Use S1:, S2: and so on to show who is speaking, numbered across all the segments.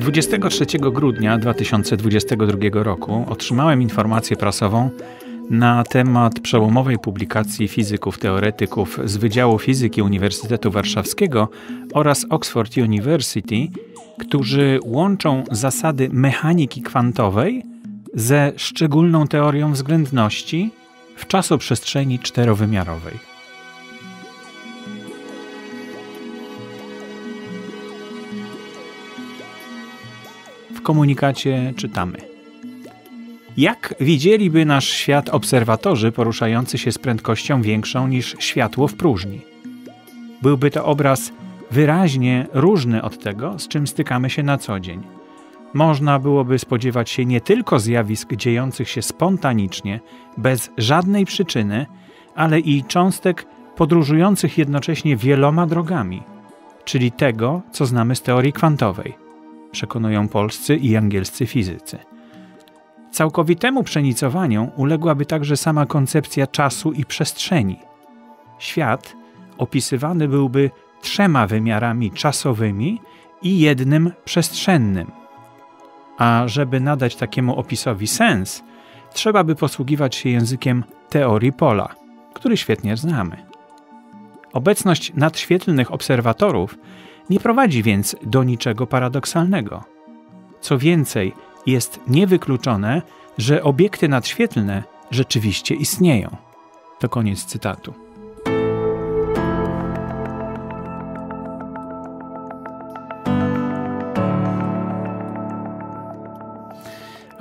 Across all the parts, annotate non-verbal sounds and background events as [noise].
S1: 23 grudnia 2022 roku otrzymałem informację prasową na temat przełomowej publikacji fizyków teoretyków z Wydziału Fizyki Uniwersytetu Warszawskiego oraz Oxford University, którzy łączą zasady mechaniki kwantowej ze szczególną teorią względności w czasoprzestrzeni czterowymiarowej. W komunikacie czytamy. Jak widzieliby nasz świat obserwatorzy poruszający się z prędkością większą niż światło w próżni? Byłby to obraz wyraźnie różny od tego, z czym stykamy się na co dzień – można byłoby spodziewać się nie tylko zjawisk dziejących się spontanicznie, bez żadnej przyczyny, ale i cząstek podróżujących jednocześnie wieloma drogami, czyli tego, co znamy z teorii kwantowej, przekonują polscy i angielscy fizycy. Całkowitemu przenicowaniu uległaby także sama koncepcja czasu i przestrzeni. Świat opisywany byłby trzema wymiarami czasowymi i jednym przestrzennym – a żeby nadać takiemu opisowi sens, trzeba by posługiwać się językiem teorii pola, który świetnie znamy. Obecność nadświetlnych obserwatorów nie prowadzi więc do niczego paradoksalnego. Co więcej, jest niewykluczone, że obiekty nadświetlne rzeczywiście istnieją. To koniec cytatu.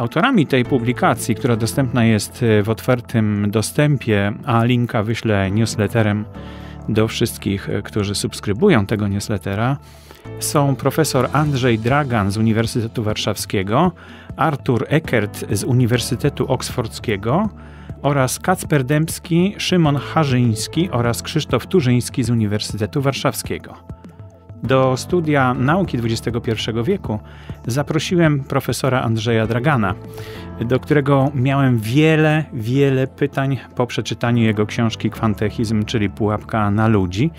S1: Autorami tej publikacji, która dostępna jest e, w otwartym dostępie, a linka wyślę newsletterem do wszystkich, e, którzy subskrybują tego newslettera, są profesor Andrzej Dragan z Uniwersytetu Warszawskiego, Artur Eckert z Uniwersytetu Oksfordzkiego oraz Kacper Dębski, Szymon Harzyński oraz Krzysztof Turzyński z Uniwersytetu Warszawskiego. Do studia nauki XXI wieku zaprosiłem profesora Andrzeja Dragana, do którego miałem wiele, wiele pytań po przeczytaniu jego książki Kwantechizm, czyli Pułapka na ludzi,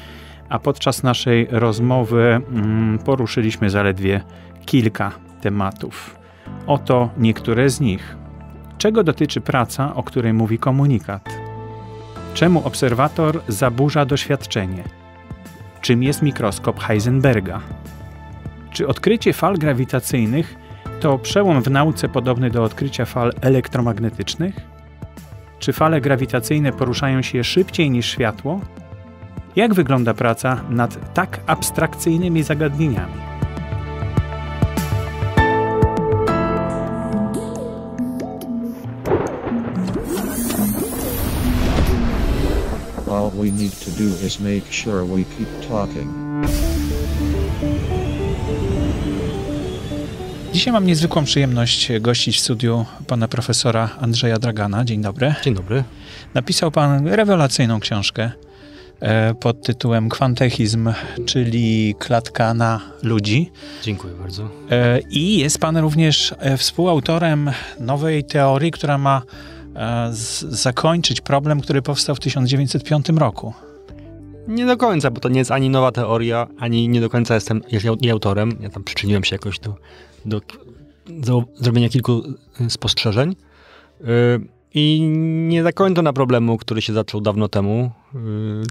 S1: a podczas naszej rozmowy mm, poruszyliśmy zaledwie kilka tematów. Oto niektóre z nich. Czego dotyczy praca, o której mówi komunikat? Czemu obserwator zaburza doświadczenie? czym jest mikroskop Heisenberga. Czy odkrycie fal grawitacyjnych to przełom w nauce podobny do odkrycia fal elektromagnetycznych? Czy fale grawitacyjne poruszają się szybciej niż światło? Jak wygląda praca nad tak abstrakcyjnymi zagadnieniami? we need to do is make sure we keep talking. Dzisiaj mam niezwykłą przyjemność gościć w studiu pana profesora Andrzeja Dragana. Dzień dobry. Dzień dobry. Napisał pan rewelacyjną książkę e, pod tytułem Kwantechizm, czyli klatka na ludzi. Dziękuję bardzo. E, I jest pan również e, współautorem nowej teorii, która ma E, zakończyć problem, który powstał w 1905 roku.
S2: Nie do końca, bo to nie jest ani nowa teoria, ani nie do końca jestem jej autorem. Ja tam przyczyniłem się jakoś do, do, do zrobienia kilku y, spostrzeżeń. Y, I nie zakończę na problemu, który się zaczął dawno temu, y,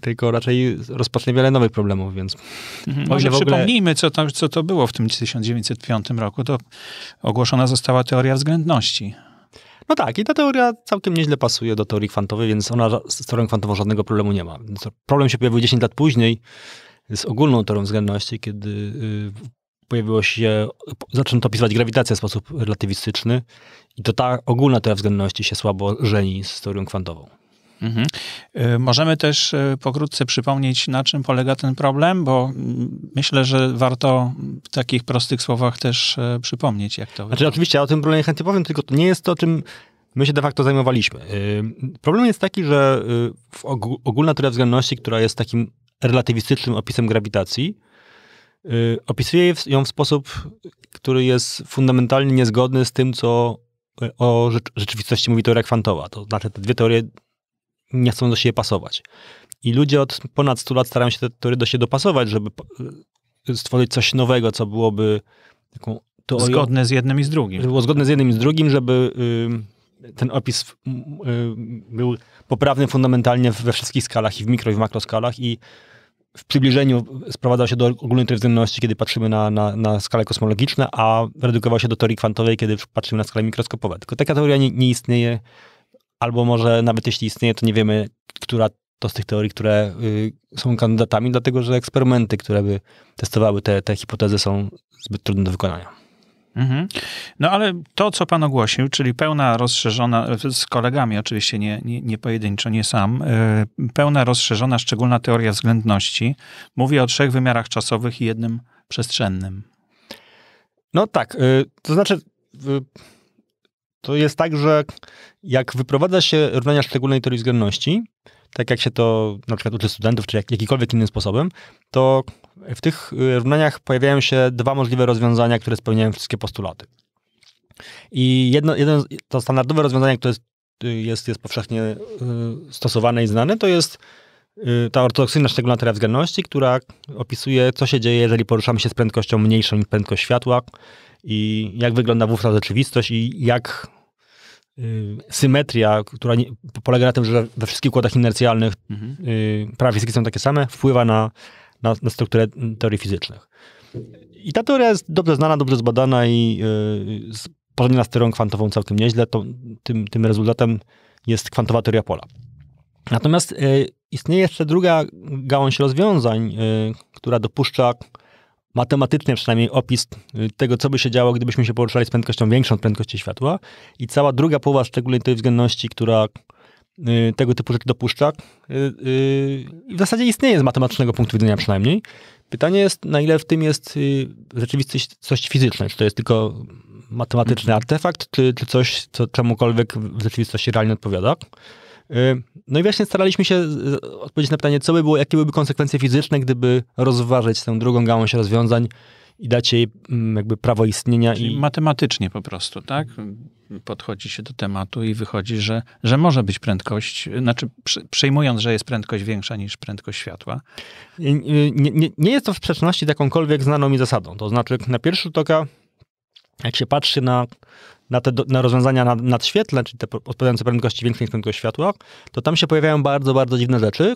S2: tylko raczej rozpocznę wiele nowych problemów, więc... Mhm. Może ogóle... przypomnijmy,
S1: co to, co to było w tym 1905 roku. To ogłoszona została teoria względności.
S2: No tak, i ta teoria całkiem nieźle pasuje do teorii kwantowej, więc ona z teorią kwantową żadnego problemu nie ma. No problem się pojawił 10 lat później z ogólną teorią względności, kiedy y, pojawiło się, zaczęto opisywać grawitację w sposób relatywistyczny i to ta ogólna teoria względności się słabo żeni z teorią kwantową. Mhm.
S1: Y, możemy też y, pokrótce przypomnieć, na czym polega ten problem, bo mm, myślę,
S2: że warto w takich prostych słowach też y, przypomnieć, jak to. Znaczy, oczywiście, ja o tym problemie chętnie powiem, tylko to nie jest to, czym my się de facto zajmowaliśmy. Problem jest taki, że ogólna teoria względności, która jest takim relatywistycznym opisem grawitacji, opisuje ją w sposób, który jest fundamentalnie niezgodny z tym, co o rzeczywistości mówi teoria kwantowa. To znaczy, te dwie teorie nie chcą do siebie pasować. I ludzie od ponad 100 lat starają się te teorie do siebie dopasować, żeby y, stworzyć coś nowego, co byłoby taką Zgodne z jednym i z drugim. Było zgodne z jednym i z drugim, żeby y, ten opis y, był poprawny fundamentalnie we wszystkich skalach, i w mikro, i w makroskalach, i w przybliżeniu sprowadzał się do ogólnej intensywności, kiedy patrzymy na, na, na skale kosmologiczne, a redukował się do teorii kwantowej, kiedy patrzymy na skale mikroskopowe. Tylko taka teoria nie, nie istnieje albo może nawet jeśli istnieje, to nie wiemy, która to z tych teorii, które y, są kandydatami, dlatego że eksperymenty, które by testowały te, te hipotezy, są zbyt trudne do wykonania. Mhm. No ale to, co pan
S1: ogłosił, czyli pełna rozszerzona, z kolegami oczywiście, nie, nie, nie pojedynczo, nie sam, y, pełna rozszerzona szczególna teoria względności mówi o trzech wymiarach czasowych i jednym
S2: przestrzennym. No tak, y, to znaczy y, to jest tak, że jak wyprowadza się równania szczególnej teorii względności, tak jak się to na przykład uczy studentów, czy jak, jakikolwiek innym sposobem, to w tych y, równaniach pojawiają się dwa możliwe rozwiązania, które spełniają wszystkie postulaty. I jedno, jedno to standardowe rozwiązanie, które jest, jest, y, jest powszechnie y, stosowane i znane, to jest Y, ta ortodoksyjna szczególna teoria względności, która opisuje, co się dzieje, jeżeli poruszamy się z prędkością mniejszą niż prędkość światła i jak wygląda wówczas rzeczywistość i jak y, symetria, która nie, polega na tym, że we wszystkich układach inercjalnych mhm. y, prawie są takie same, wpływa na, na, na strukturę mm, teorii fizycznych. I ta teoria jest dobrze znana, dobrze zbadana i y, porównana z teorią kwantową całkiem nieźle. To, tym, tym rezultatem jest kwantowa teoria pola. Natomiast e, istnieje jeszcze druga gałąź rozwiązań, e, która dopuszcza matematycznie przynajmniej opis e, tego, co by się działo, gdybyśmy się poruszali z prędkością większą od prędkości światła. I cała druga połowa szczególnej tej względności, która tego typu rzeczy dopuszcza, w zasadzie istnieje z matematycznego punktu widzenia przynajmniej. Pytanie jest, na ile w tym jest rzeczywistość coś fizyczne, czy to jest tylko matematyczny mhm. artefakt, czy, czy coś, co czemukolwiek w rzeczywistości realnie odpowiada. Y, no i właśnie staraliśmy się odpowiedzieć na pytanie, co by było, jakie byłyby konsekwencje fizyczne, gdyby rozważyć tę drugą gałąź rozwiązań i dać jej mm, jakby prawo istnienia. Czyli i...
S1: matematycznie po prostu, tak? Podchodzi się do tematu i wychodzi, że, że może być prędkość, znaczy przyjmując,
S2: że jest prędkość większa niż prędkość światła. Y, y, nie, nie, nie jest to w sprzeczności z jakąkolwiek znaną mi zasadą. To znaczy, na pierwszy rzut oka, jak się patrzy na na te do, na rozwiązania nad, nadświetlne, czyli te odpowiadające prędkości większej niż prędkość światła, to tam się pojawiają bardzo, bardzo dziwne rzeczy.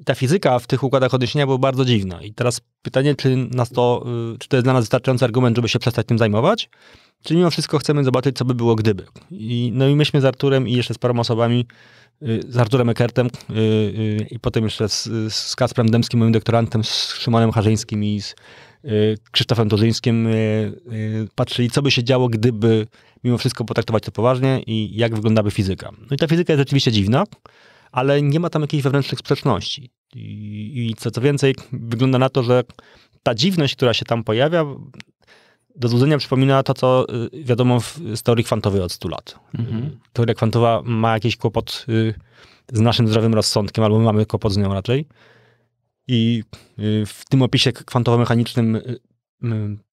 S2: I ta fizyka w tych układach odniesienia była bardzo dziwna. I teraz pytanie, czy, nas to, y, czy to jest dla nas wystarczający argument, żeby się przestać tym zajmować, czy mimo wszystko chcemy zobaczyć, co by było gdyby. I, no i myśmy z Arturem i jeszcze z paroma osobami, y, z Arturem Ekertem y, i potem jeszcze z, z Kasprem Dębskim, moim doktorantem, z Szymonem Harzyńskim i z Y, Krzysztofem Dożyńskim y, y, patrzyli, co by się działo, gdyby mimo wszystko potraktować to poważnie i jak wyglądałaby fizyka. No i ta fizyka jest rzeczywiście dziwna, ale nie ma tam jakichś wewnętrznych sprzeczności. I, i co, co więcej, wygląda na to, że ta dziwność, która się tam pojawia, do złudzenia przypomina to, co wiadomo w, z teorii kwantowej od 100 lat. Mhm. Teoria kwantowa ma jakiś kłopot z naszym zdrowym rozsądkiem, albo my mamy kłopot z nią raczej. I y, w tym opisie kwantowo-mechanicznym y,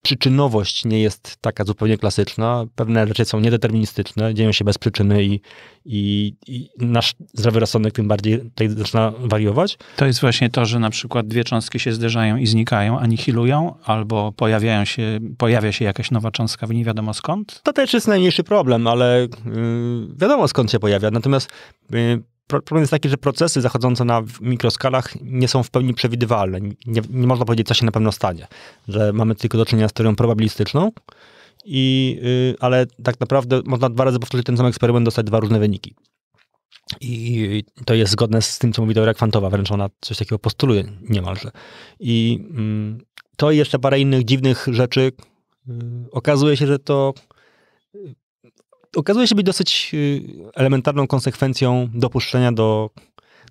S2: przyczynowość nie jest taka zupełnie klasyczna. Pewne rzeczy są niedeterministyczne, dzieją się bez przyczyny i, i, i nasz zdrowy rozsądek tym bardziej tutaj
S1: zaczyna wariować. To jest właśnie to, że na przykład dwie cząstki się zderzają i znikają, anihilują, albo pojawiają się, pojawia się jakaś nowa cząstka w nie wiadomo skąd?
S2: To też jest najmniejszy problem, ale yy, wiadomo skąd się pojawia. Natomiast yy, problem jest taki, że procesy zachodzące na mikroskalach nie są w pełni przewidywalne. Nie, nie, można powiedzieć, co się na pewno stanie. Że mamy tylko do czynienia z teorią probabilistyczną, i, yy, ale tak naprawdę można dwa razy powtórzyć ten sam eksperyment, dostać dwa różne wyniki. I to jest zgodne z tym, co mówi teoria kwantowa, wręcz ona coś takiego postuluje niemalże. I yy, to i jeszcze parę innych dziwnych rzeczy. Yy, okazuje się, że to okazuje się być dosyć y, elementarną konsekwencją dopuszczenia do,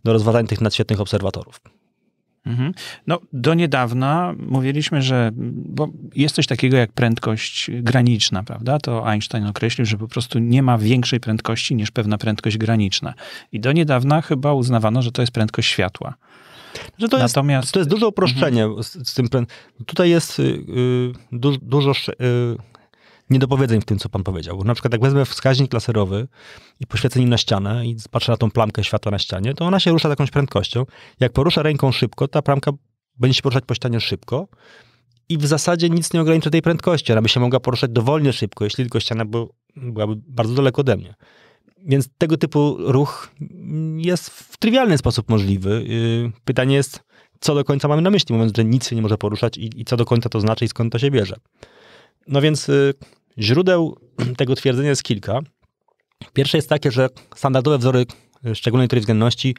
S2: do rozważań tych nadświetnych obserwatorów.
S1: Mhm. No, do niedawna mówiliśmy, że bo jest coś takiego jak prędkość graniczna, prawda? To Einstein określił, że po prostu nie ma większej prędkości niż pewna prędkość graniczna. I do niedawna chyba uznawano, że to
S2: jest prędkość światła.
S1: Że to, Natomiast...
S2: jest, to jest duże uproszczenie mhm. z, z, tym. Tutaj jest y, y du, dużo y, niedopowiedzeń w tym, co pan powiedział. Bo na przykład jak wezmę wskaźnik laserowy i poświecę nim na ścianę i patrzę na tą plamkę światła na ścianie, to ona się rusza jakąś prędkością. Jak porusza ręką szybko, ta plamka będzie się poruszać po ścianie szybko i w zasadzie nic nie ogranicza tej prędkości. Ona by się mogła poruszać dowolnie szybko, jeśli tylko ściana by, byłaby bardzo daleko ode mnie. Więc tego typu ruch jest w trywialny sposób możliwy. Yy, pytanie jest, co do końca mamy na myśli, mówiąc, że nic się nie może poruszać i, i co do końca to znaczy i skąd to się bierze. No więc y, źródeł [clears throat] tego twierdzenia jest kilka. Pierwsze jest takie, że standardowe wzory y, szczególnej trójwzględności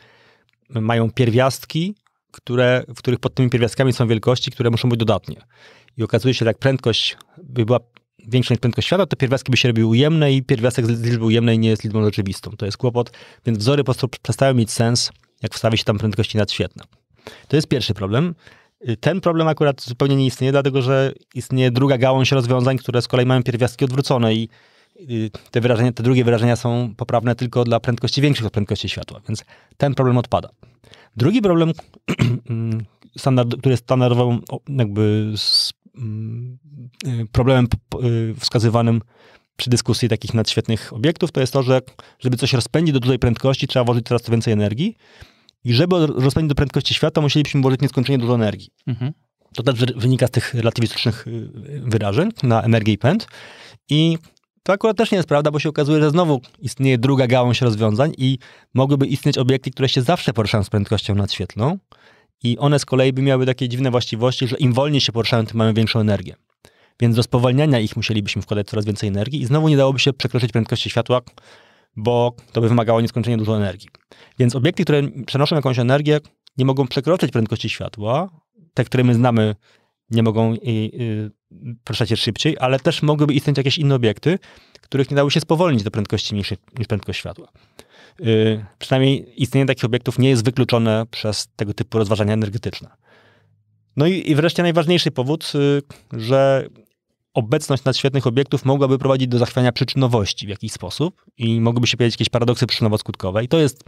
S2: y, mają pierwiastki, które, w których pod tymi pierwiastkami są wielkości, które muszą być dodatnie. I okazuje się, że jak prędkość by była większa niż prędkość światła, to pierwiastki by się robiły ujemne i pierwiastek z liczby ujemnej nie jest liczbą rzeczywistą. To jest kłopot, więc wzory po prostu przestają mieć sens, jak wstawi się tam prędkości nadświetlne. To jest pierwszy problem. Y, ten problem akurat zupełnie nie istnieje, dlatego że istnieje druga gałąź rozwiązań, które z kolei mają pierwiastki odwrócone i y, te, wyrażenia, te drugie wyrażenia są poprawne tylko dla prędkości większych od prędkości światła, więc ten problem odpada. Drugi problem, [clears throat] mm, standard, który jest standardowym jakby z, mm, y, problemem wskazywanym przy dyskusji takich nadświetnych obiektów, to jest to, że żeby coś rozpędzić do dużej prędkości, trzeba włożyć coraz to więcej energii i żeby rozpędzić do prędkości światła, musielibyśmy włożyć nieskończenie dużo energii. Mhm. To też wynika z tych relatywistycznych y, wyrażeń na energię i pęd. I to akurat też nie jest prawda, bo się okazuje, że znowu istnieje druga gałąź rozwiązań i mogłyby istnieć obiekty, które się zawsze poruszają z prędkością nadświetlną i one z kolei by miały takie dziwne właściwości, że im wolniej się poruszają, tym mamy większą energię. Więc do spowalniania ich musielibyśmy wkładać coraz więcej energii i znowu nie dałoby się przekroczyć prędkości światła, bo to by wymagało nieskończenie dużo energii. Więc obiekty, które przenoszą jakąś energię, nie mogą przekroczyć prędkości światła. Te, które my znamy, nie mogą y, y, i, i, szybciej, ale też mogłyby istnieć jakieś inne obiekty, których nie dały się spowolnić do prędkości mniejszej niż prędkość światła. Yy, przynajmniej istnienie takich obiektów nie jest wykluczone przez tego typu rozważania energetyczne. No i, i wreszcie najważniejszy powód, yy, że obecność nadświetnych obiektów mogłaby prowadzić do zachwiania przyczynowości w jakiś sposób i mogłyby się pojawić jakieś paradoksy przyczynowo-skutkowe i to jest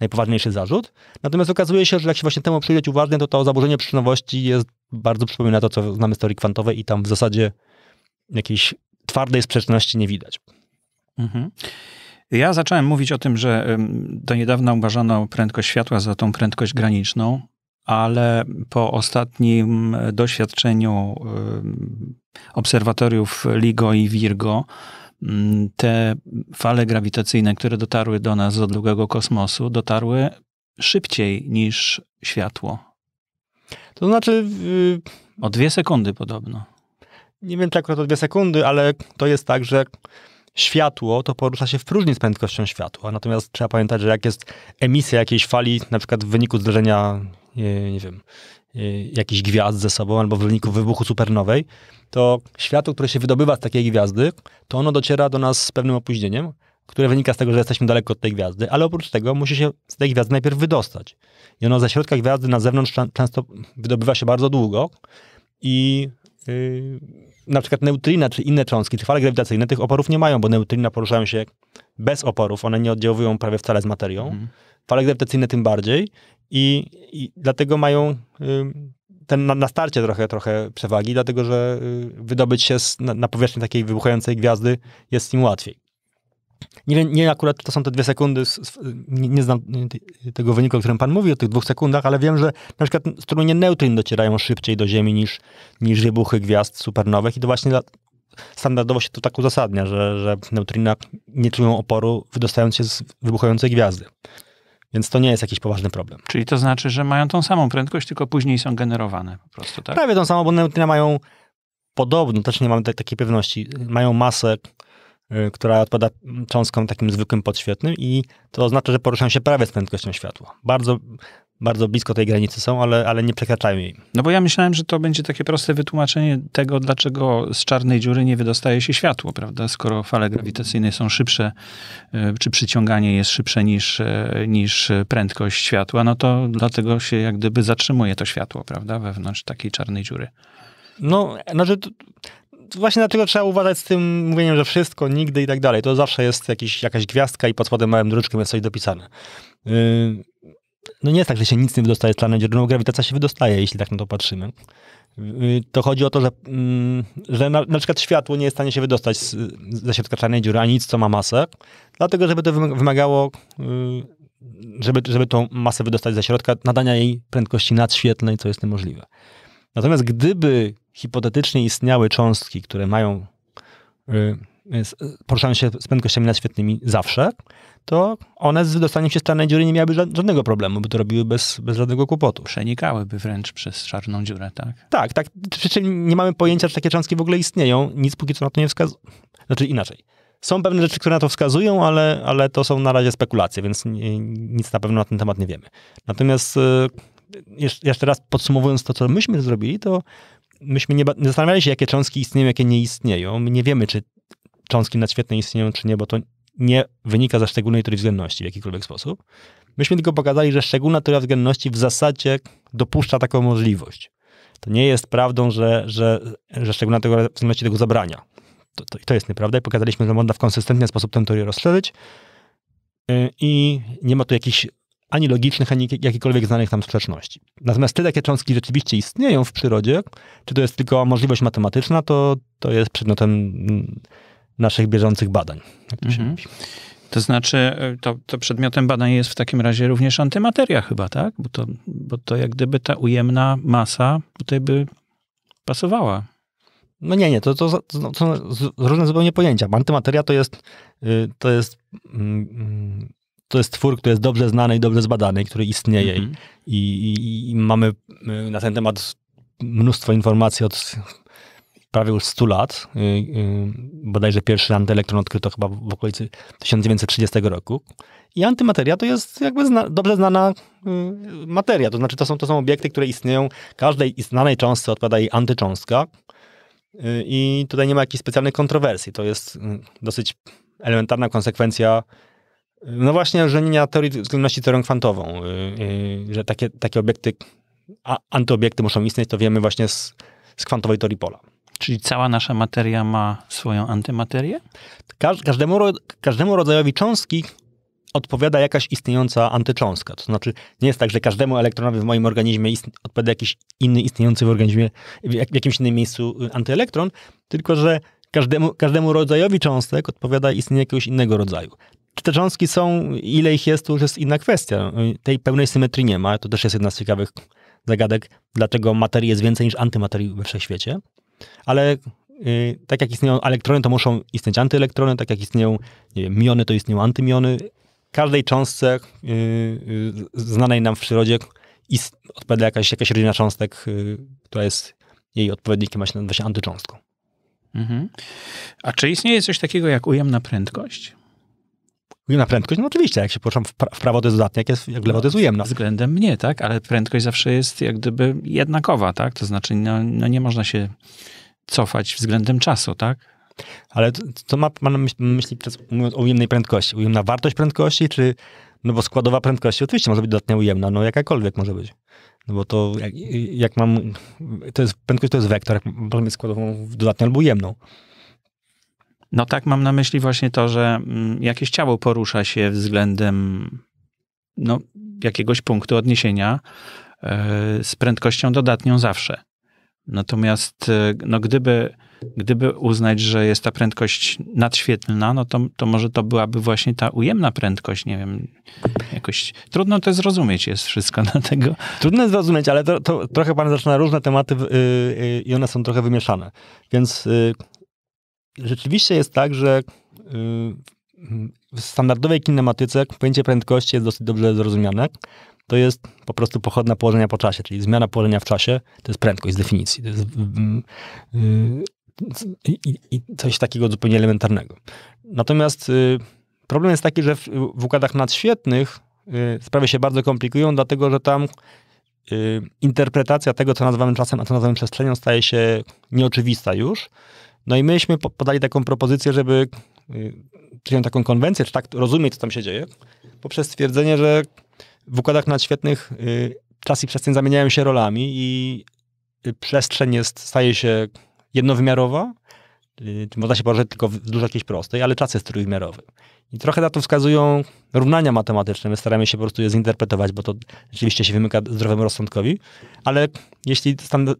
S2: najpoważniejszy zarzut. Natomiast okazuje się, że jak się właśnie temu przyjrzeć uważnie, to to zaburzenie przyczynowości jest bardzo przypomina to, co znamy z teorii kwantowej i tam w zasadzie jakiejś twardej sprzeczności nie widać.
S1: Mhm. Ja zacząłem mówić o tym, że do niedawna uważano prędkość światła za tą prędkość graniczną, ale po ostatnim doświadczeniu y, obserwatoriów LIGO i Virgo, mm, te fale grawitacyjne, które dotarły do nas z odległego kosmosu, dotarły szybciej niż światło.
S2: To znaczy. Yy,
S1: o dwie sekundy podobno.
S2: Nie wiem, czy akurat o dwie sekundy, ale to jest tak, że światło to porusza się w próżni z prędkością światła. Natomiast trzeba pamiętać, że jak jest emisja jakiejś fali, na przykład w wyniku zderzenia E, nie wiem, e, jakiś gwiazd ze sobą albo w wyniku wybuchu supernowej, to światło, które się wydobywa z takiej gwiazdy, to ono dociera do nas z pewnym opóźnieniem, które wynika z tego, że jesteśmy daleko od tej gwiazdy, ale oprócz tego musi się z tej gwiazdy najpierw wydostać. I ono ze środka gwiazdy na zewnątrz często wydobywa się bardzo długo i yy, na przykład neutrina czy inne cząstki, czy fale grawitacyjne tych oporów nie mają, bo neutrina poruszają się bez oporów, one nie oddziałują prawie wcale z materią. Mhm. Fale grawitacyjne tym bardziej i, i dlatego mają y, ten na, na, starcie trochę, trochę przewagi, dlatego że y, wydobyć się z, na, na powierzchnię takiej wybuchającej gwiazdy jest im łatwiej. Nie, nie akurat to są te dwie sekundy, nie, nie znam y, tego wyniku, o którym pan mówi, o tych dwóch sekundach, ale wiem, że na przykład strumienie neutrin docierają szybciej do Ziemi niż, niż wybuchy gwiazd supernowych i to właśnie dla, standardowo się to tak uzasadnia, że, że neutrina nie czują oporu wydostając się z wybuchającej gwiazdy. Więc to nie jest jakiś poważny problem.
S1: Czyli to znaczy, że mają tą samą prędkość, tylko później są generowane po prostu, tak? Prawie tą
S2: samą, bo neutrina mają podobną. też nie mam takiej pewności, mają masę, y, która odpada cząstkom takim zwykłym podświetnym i to oznacza, że poruszają się prawie z prędkością światła. Bardzo bardzo blisko tej granicy są, ale, ale nie przekraczają jej. No bo ja myślałem, że to będzie takie proste wytłumaczenie
S1: tego, dlaczego z czarnej dziury nie wydostaje się światło, prawda? Skoro fale grawitacyjne są szybsze, e, czy przyciąganie jest szybsze niż, e, niż prędkość światła, no to dlatego się jak gdyby zatrzymuje to światło, prawda? Wewnątrz takiej czarnej dziury.
S2: No, znaczy właśnie dlatego trzeba uważać z tym mówieniem, że wszystko, nigdy i tak dalej. To zawsze jest jakiś, jakaś gwiazdka i pod spodem małym druczkiem jest coś dopisane. Yy, no nie jest tak, że się nic nie wydostaje z planet dziur, no grawitacja się wydostaje, jeśli tak na to patrzymy. Y, to chodzi o to, że, mm, że na, na, przykład światło nie jest w stanie się wydostać z, ze środka czarnej dziury, a nic, co ma masę, dlatego, żeby to wymagało, y, żeby, żeby tą masę wydostać ze środka, nadania jej prędkości nadświetlnej, co jest niemożliwe. Natomiast gdyby hipotetycznie istniały cząstki, które mają, y, poruszają się z prędkościami nadświetlnymi zawsze, to one z wydostaniem się z czarnej dziury nie miałyby żadnego problemu, by to robiły bez, bez żadnego kłopotu. Przenikałyby wręcz przez czarną dziurę, tak? Tak, tak. przecież nie mamy pojęcia, czy takie cząstki w ogóle istnieją. Nic póki co na to nie wskazuje. Znaczy inaczej. Są pewne rzeczy, które na to wskazują, ale, ale to są na razie spekulacje, więc nic na pewno na ten temat nie wiemy. Natomiast e, jeszcze raz podsumowując to, co myśmy zrobili, to myśmy nie, nie zastanawiali się, jakie cząstki istnieją, jakie nie istnieją. My nie wiemy, czy cząstki nadświetlne istnieją, czy nie, bo to nie wynika ze szczególnej teorii względności w jakikolwiek sposób. Myśmy tylko pokazali, że szczególna teoria względności w zasadzie dopuszcza taką możliwość. To nie jest prawdą, że, że, że szczególna teoria względności tego zabrania. To, to, to jest nieprawda i pokazaliśmy, że można w konsystentny sposób tę teorię rozszerzyć y, i nie ma tu jakichś ani logicznych, ani jakichkolwiek znanych nam sprzeczności. Natomiast te takie cząstki rzeczywiście istnieją w przyrodzie. Czy to jest tylko możliwość matematyczna, to, to jest przedmiotem mm, naszych bieżących badań. Jak to,
S1: mhm. to znaczy, e, to, to, przedmiotem badań jest w takim razie również antymateria chyba, tak? Bo to, bo to jak gdyby ta ujemna masa tutaj by pasowała.
S2: No nie, nie, to, to, to, są różne zupełnie pojęcia. Antymateria to jest, y, to jest, mm, mm, to jest twór, który jest dobrze znany i dobrze zbadany, który istnieje mm -hmm. i, i, i, mamy y, na ten temat mnóstwo informacji od prawie już 100 lat. Y, y, bodajże pierwszy antyelektron odkryto chyba w okolicy 1930 roku. I antymateria to jest jakby zna, dobrze znana y, materia. To znaczy, to są, to są obiekty, które istnieją. Każdej znanej cząstce odpowiada jej antycząstka. I tutaj nie ma jakichś specjalnych kontrowersji. To jest dosyć elementarna konsekwencja no właśnie żenienia teorii względności teorią kwantową, że takie, takie obiekty, a, antyobiekty muszą istnieć, to wiemy właśnie z, z kwantowej teorii pola. Czyli cała nasza materia ma swoją antymaterię? każdemu, każdemu rodzajowi cząstki odpowiada jakaś istniejąca antycząstka. To znaczy, nie jest tak, że każdemu elektronowi w moim organizmie odpowiada jakiś inny istniejący w organizmie, w, jak w jakimś innym miejscu y, antyelektron, tylko że każdemu, każdemu rodzajowi cząstek odpowiada istnienie jakiegoś innego rodzaju. Czy te cząstki są, ile ich jest, to już jest inna kwestia. Y, tej pełnej symetrii nie ma. To też jest jedna z ciekawych zagadek, dlaczego materii jest więcej niż antymaterii we wszechświecie ale yy, tak jak istnieją elektrony, to muszą istnieć antyelektrony, tak jak istnieją nie wiem, miony, to istnieją antymiony. Każdej cząstce yy, yy, znanej nam w przyrodzie ist- odpowiada jakaś, jakaś rodzina cząstek, y, która jest jej odpowiednikiem właśnie, właśnie antycząstką. Mhm. A czy istnieje coś takiego jak ujemna prędkość?
S1: Mówimy na prędkość, no oczywiście, jak się poruszam w, pra w prawo, to jest dodatnie, jak, jest, jak lewo, to jest ujemna. Względem mnie, tak, ale prędkość zawsze jest jak gdyby jednakowa, tak, to znaczy no, no nie można się
S2: cofać względem czasu, tak. Ale co ma pan na myśli, mówiąc o ujemnej prędkości? Ujemna wartość prędkości, czy, no bo składowa prędkości oczywiście może być dodatnia ujemna, no jakakolwiek może być. No bo to jak, jak mam, to jest, prędkość to jest wektor, jak mam składową dodatnią albo ujemną.
S1: No tak, mam na myśli właśnie to, że mm, jakieś ciało porusza się względem no, jakiegoś punktu odniesienia e, z prędkością dodatnią zawsze. Natomiast e, no, gdyby, gdyby uznać, że jest ta prędkość nadświetlna, no to, to może to byłaby właśnie ta ujemna prędkość, nie wiem, jakoś trudno to zrozumieć jest wszystko,
S2: dlatego... Trudno zrozumieć, ale to, to trochę pan zaczyna różne tematy yy, yy, i one są trochę wymieszane, więc... Yy rzeczywiście jest tak, że y, w standardowej kinematyce pojęcie prędkości jest dosyć dobrze zrozumiane. To jest po prostu pochodna położenia po czasie, czyli zmiana położenia w czasie to jest prędkość z definicji. To jest y, y, i, coś takiego zupełnie elementarnego. Natomiast problem jest taki, że w, w układach nadświetnych sprawy się bardzo komplikują, dlatego że tam interpretacja tego, co nazywamy czasem, a co nazywamy przestrzenią, staje się nieoczywista już. No i myśmy podali taką propozycję, żeby przyjąć y, taką konwencję, czy tak rozumieć, co tam się dzieje, poprzez stwierdzenie, że w układach nadświetnych y, czas i przestrzeń zamieniają się rolami i y, przestrzeń jest, staje się jednowymiarowa, można się położyć tylko wzdłuż jakiejś prostej, ale czas jest trójwymiarowy. I trochę na to wskazują równania matematyczne. My staramy się po prostu je zinterpretować, bo to rzeczywiście się wymyka zdrowemu rozsądkowi. Ale jeśli stan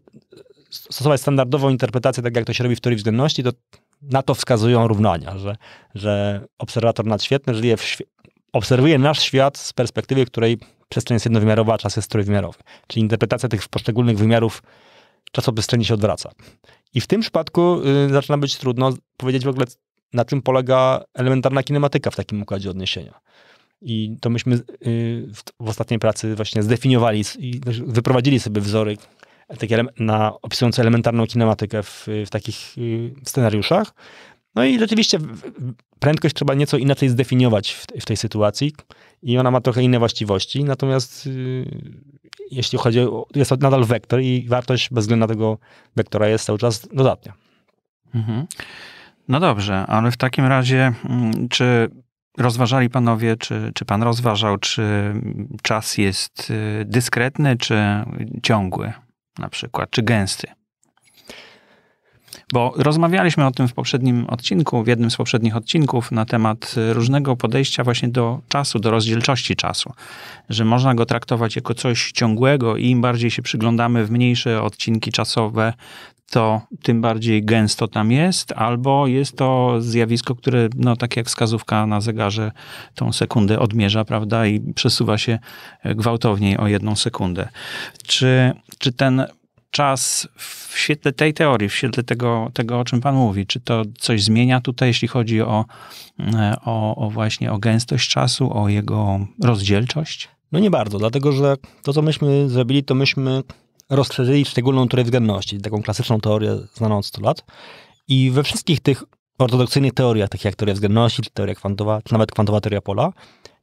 S2: stosować standardową interpretację, tak jak to się robi w teorii względności, to na to wskazują równania, że, że obserwator nadświetny żyje w świe- obserwuje nasz świat z perspektywy, której przestrzeń jest jednowymiarowa, a czas jest trójwymiarowy. Czyli interpretacja tych poszczególnych wymiarów czasoprzestrzeni się odwraca. I w tym przypadku y, zaczyna być trudno powiedzieć w ogóle, na czym polega elementarna kinematyka w takim układzie odniesienia. I to myśmy y, w, w ostatniej pracy właśnie zdefiniowali i wyprowadzili sobie wzory takie na, opisujące elementarną kinematykę w, w takich y, scenariuszach. No i rzeczywiście prędkość trzeba nieco inaczej zdefiniować w, w tej sytuacji i ona ma trochę inne właściwości, natomiast y, jeśli chodzi o, jest to nadal wektor i wartość bez względu na tego wektora jest cały czas dodatnia.
S1: Mhm. No dobrze, ale w takim razie mm, czy rozważali panowie, czy, czy pan rozważał, czy czas jest y, dyskretny, czy ciągły? na przykład, czy gęsty. Bo rozmawialiśmy o tym w poprzednim odcinku, w jednym z poprzednich odcinków, na temat y, różnego podejścia właśnie do czasu, do rozdzielczości czasu, że można go traktować jako coś ciągłego i im bardziej się przyglądamy w mniejsze odcinki czasowe, to tym bardziej gęsto tam jest, albo jest to zjawisko, które, no tak jak wskazówka na zegarze, tą sekundę odmierza, prawda, i przesuwa się e, gwałtowniej o jedną sekundę. Czy czy ten czas w świetle tej teorii, w świetle tego, tego o czym Pan mówi, czy to coś zmienia tutaj, jeśli chodzi o, e, o, o właśnie o gęstość czasu, o jego rozdzielczość?
S2: No nie bardzo, dlatego że to, co myśmy zrobili, to myśmy rozszerzyli szczególną teorię względności, taką klasyczną teorię znaną od 100 lat. I we wszystkich tych ortodoksyjnych teoriach, takich jak teoria względności, czy teoria kwantowa, czy nawet kwantowa teoria pola,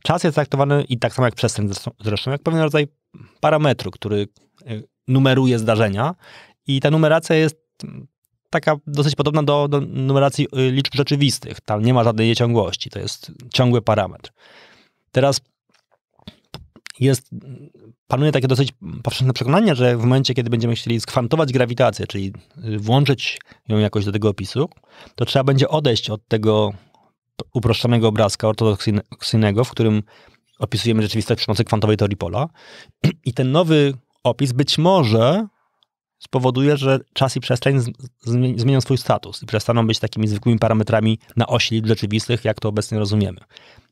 S2: czas jest traktowany i tak samo jak przestrzeń zresztą, jak pewien rodzaj parametru, który e, numeruje zdarzenia i ta numeracja jest taka dosyć podobna do, do numeracji y, liczb rzeczywistych. Tam nie ma żadnej ciągłości, to jest ciągły parametr. Teraz jest, panuje takie dosyć powszechne przekonanie, że w momencie, kiedy będziemy chcieli skwantować grawitację, czyli y, włączyć ją jakoś do tego opisu, to trzeba będzie odejść od tego uproszczonego obrazka ortodoksyjnego, w którym opisujemy rzeczywistość przy pomocy kwantowej teorii pola. [clears throat] I ten nowy opis być może spowoduje, że czas i przestrzeń zmienią swój status i przestaną być takimi zwykłymi parametrami na osi liczb rzeczywistych, jak to obecnie rozumiemy.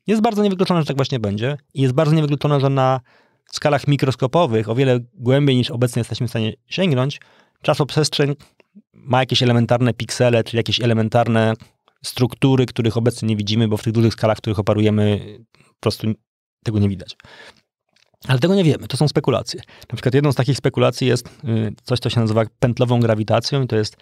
S2: Jest bardzo niewykluczone, że tak właśnie będzie i jest bardzo niewykluczone, że na skalach mikroskopowych, o wiele głębiej niż obecnie jesteśmy w stanie sięgnąć, czasoprzestrzeń ma jakieś elementarne piksele, czy jakieś elementarne struktury, których obecnie nie widzimy, bo w tych dużych skalach, w których operujemy, po prostu tego nie widać. Ale tego nie wiemy, to są spekulacje. Na przykład jedną z takich spekulacji jest y, coś, co się nazywa pętlową grawitacją, i to jest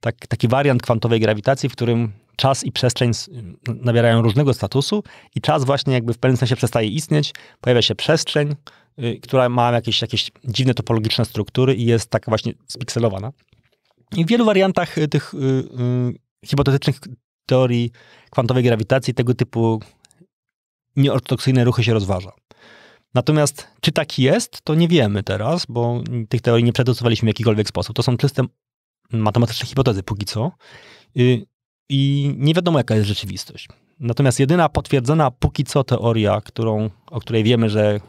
S2: tak, taki wariant kwantowej grawitacji, w którym czas i przestrzeń y, nabierają różnego statusu i czas właśnie jakby w pewnym sensie przestaje istnieć, pojawia się przestrzeń, y, która ma jakieś, jakieś dziwne topologiczne struktury i jest taka właśnie spikselowana. I w wielu wariantach tych hipotetycznych teorii kwantowej grawitacji tego typu nieortodoksyjne ruchy się rozważa. Natomiast czy tak jest, to nie wiemy teraz, bo tych teorii nie przetestowaliśmy w jakikolwiek sposób. To są czyste matematyczne hipotezy póki co y, i nie wiadomo, jaka jest rzeczywistość. Natomiast jedyna potwierdzona póki co teoria, którą, o której wiemy, że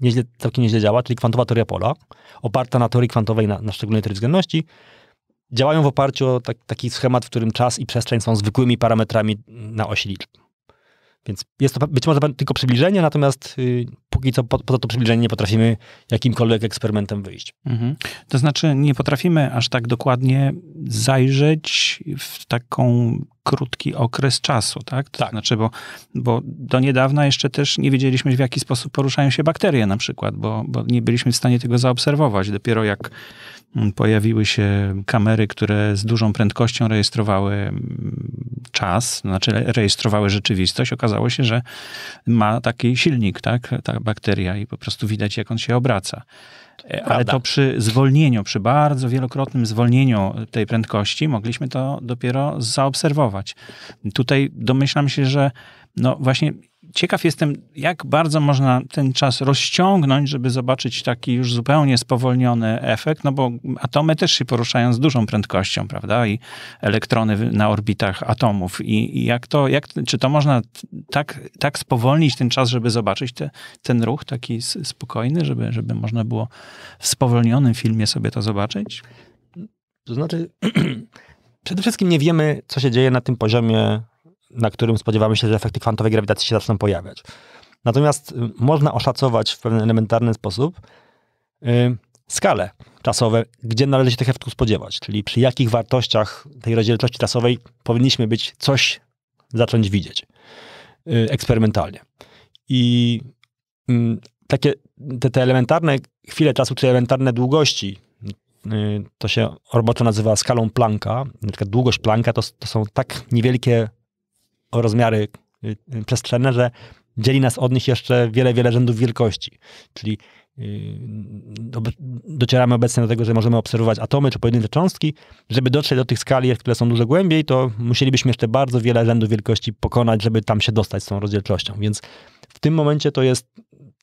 S2: nieźle, całkiem nieźle działa, czyli kwantowa teoria pola, oparta na teorii kwantowej, na, na szczególnej teorii względności, działają w oparciu o tak, taki schemat, w którym czas i przestrzeń są zwykłymi parametrami na osi więc jest to być może tylko przybliżenie, natomiast yy, póki co po, poza to przybliżenie nie potrafimy jakimkolwiek eksperymentem wyjść. Mhm. To znaczy nie potrafimy aż tak dokładnie
S1: zajrzeć w taką krótki okres czasu, tak? To tak. znaczy, bo, bo do niedawna jeszcze też nie wiedzieliśmy, w jaki sposób poruszają się bakterie na przykład, bo, bo nie byliśmy w stanie tego zaobserwować. Dopiero jak mm, pojawiły się kamery, które z dużą prędkością rejestrowały mm, czas, znaczy rejestrowały rzeczywistość, okazało się, że ma taki silnik, tak? Ta bakteria i po prostu widać, jak on się obraca. E, Ale to przy zwolnieniu, przy bardzo wielokrotnym zwolnieniu tej prędkości mogliśmy to dopiero zaobserwować. Tutaj domyślam się, że no właśnie ciekaw jestem, jak bardzo można ten czas rozciągnąć, żeby zobaczyć taki już zupełnie spowolniony efekt, no bo atomy też się poruszają z dużą prędkością, prawda? I elektrony na orbitach atomów. I, i jak to, jak, czy to można tak, tak spowolnić ten czas, żeby zobaczyć te, ten ruch taki spokojny, żeby,
S2: żeby można było w spowolnionym filmie sobie to zobaczyć? To znaczy, [clears throat] przede wszystkim nie wiemy, co się dzieje na tym poziomie na którym spodziewamy się, że efekty kwantowej grawitacji się zaczną pojawiać. Natomiast y, można oszacować w pewien elementarny sposób yy, skalę czasowe, gdzie należy się tych efektów spodziewać, czyli przy jakich wartościach tej rozdzielczości czasowej powinniśmy być coś zacząć widzieć yy, eksperymentalnie. I yy, takie te, te, elementarne chwile czasu, czy elementarne długości, y, to się roboczo nazywa skalą Plancka, na przykład długość Plancka to, to są tak niewielkie o rozmiary y, y, przestrzenne, że dzieli nas od nich jeszcze wiele, wiele rzędów wielkości. Czyli y, docieramy obecnie do tego, że możemy obserwować atomy czy pojedyncze cząstki. Żeby dotrzeć do tych skali, które są dużo głębiej, to musielibyśmy jeszcze bardzo wiele rzędów wielkości pokonać, żeby tam się dostać z tą rozdzielczością. Więc w tym momencie to jest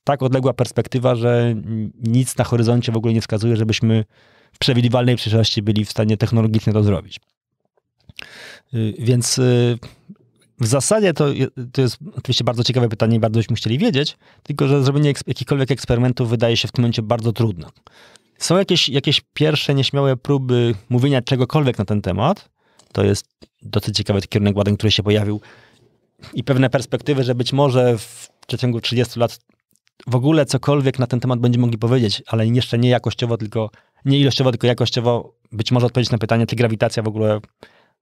S2: tak odległa perspektywa, że nic na horyzoncie w ogóle nie wskazuje, żebyśmy w przewidywalnej przyszłości byli w stanie technologicznie to zrobić. Więc w zasadzie to, to jest oczywiście bardzo ciekawe pytanie i bardzo byśmy chcieli wiedzieć, tylko że zrobienie eks jakichkolwiek eksperymentów wydaje się w tym momencie bardzo trudne. Są jakieś, jakieś pierwsze nieśmiałe próby mówienia czegokolwiek na ten temat. To jest dosyć ciekawy kierunek badań, który się pojawił i pewne perspektywy, że być może w przeciągu 30 lat w ogóle cokolwiek na ten temat będziemy mogli powiedzieć, ale jeszcze nie jakościowo, tylko nie ilościowo, tylko jakościowo być może odpowiedzieć na pytanie, czy grawitacja w ogóle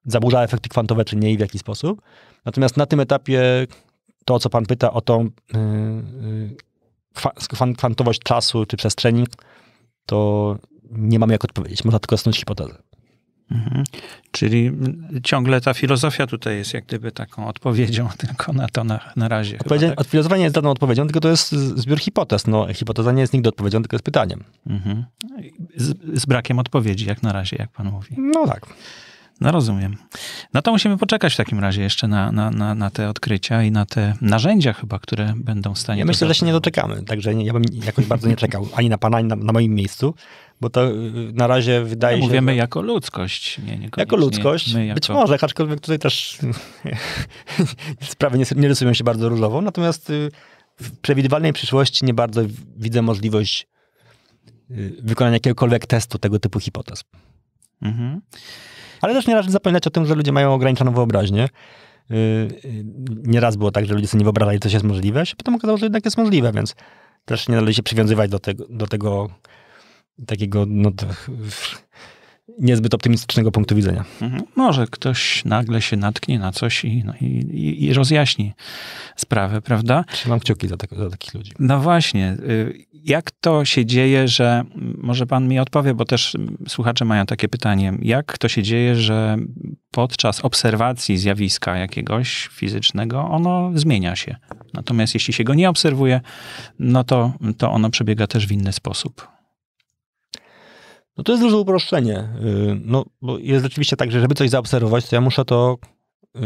S2: zaburza efekty kwantowe, czy nie i w jaki sposób. Natomiast na tym etapie to, co pan pyta o tą yy, kwantowość czasu czy przestrzeni, to nie mam jak odpowiedzieć. Można tylko snuć hipotezę. Mhm. Czyli
S1: ciągle ta filozofia tutaj jest jak gdyby taką odpowiedzią [laughs] tylko na to na, na razie. Odpowiedzi-
S2: tak? jest daną odpowiedzią, tylko to jest zbiór hipotez. No, hipoteza nie jest nigdy odpowiedzią, tylko jest pytaniem. Mhm. Z, z brakiem odpowiedzi jak na razie, jak pan mówi.
S1: No tak. No rozumiem. No to musimy poczekać w takim razie jeszcze na, na, na, na te odkrycia i na te narzędzia chyba, które będą w stanie... Ja myślę, że się
S2: nie doczekamy, także nie, ja bym jakoś bardzo nie czekał, ani na pana, ani na, na moim miejscu, bo to y, na razie wydaje no, się... Mówimy jako ludzkość, nie, nie Jako ludzkość, jako... być może, aczkolwiek tutaj też y, [laughs] sprawy nie, nie rysują się bardzo różowo, natomiast y, w przewidywalnej przyszłości nie bardzo widzę możliwość wykonania jakiegokolwiek testu tego typu hipotez. Mhm. Ale też nie należy zapominać o tym, że ludzie mają ograniczoną wyobraźnię. Y, y, nieraz było tak, że ludzie sobie nie wyobrażali, co jest możliwe, się potem okazało, że jednak jest możliwe, więc też nie należy się przywiązywać do tego, do tego takiego no, niezbyt optymistycznego punktu widzenia.
S1: Mhm. Może ktoś nagle się natknie na coś i, no, i, i, rozjaśni sprawę, prawda? mam kciuki za, tak, za takich ludzi. No właśnie. Y, jak to się dzieje, że, może pan mi odpowie, bo też słuchacze mają takie pytanie, jak to się dzieje, że podczas obserwacji zjawiska jakiegoś fizycznego ono zmienia się? Natomiast jeśli się go nie obserwuje, no to, to ono przebiega też w inny sposób.
S2: No to jest duże uproszczenie. Y, no, bo jest rzeczywiście tak, że żeby coś zaobserwować, to ja muszę to yy,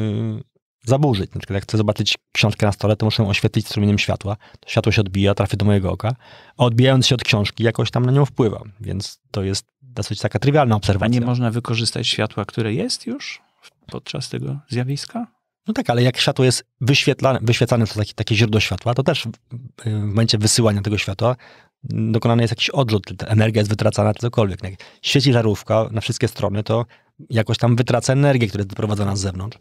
S2: zaburzyć. Na przykład jak chcę zobaczyć książkę na stole, to muszę ją oświetlić strumieniem światła. To światło się odbija, trafia do mojego oka, a odbijając się od książki jakoś tam na nią wpływa. Więc to jest dosyć taka trywialna obserwacja. A nie można wykorzystać światła, które jest już podczas tego zjawiska? No tak, ale jak światło jest wyświetlane, wyświetlane przez takie, takie źródło światła, to też w momencie wysyłania tego światła dokonany jest jakiś odrzut, energia jest wytracana, czy cokolwiek. Jak świeci żarówka na wszystkie strony, to jakoś tam wytraca energię, która jest doprowadzona z zewnątrz.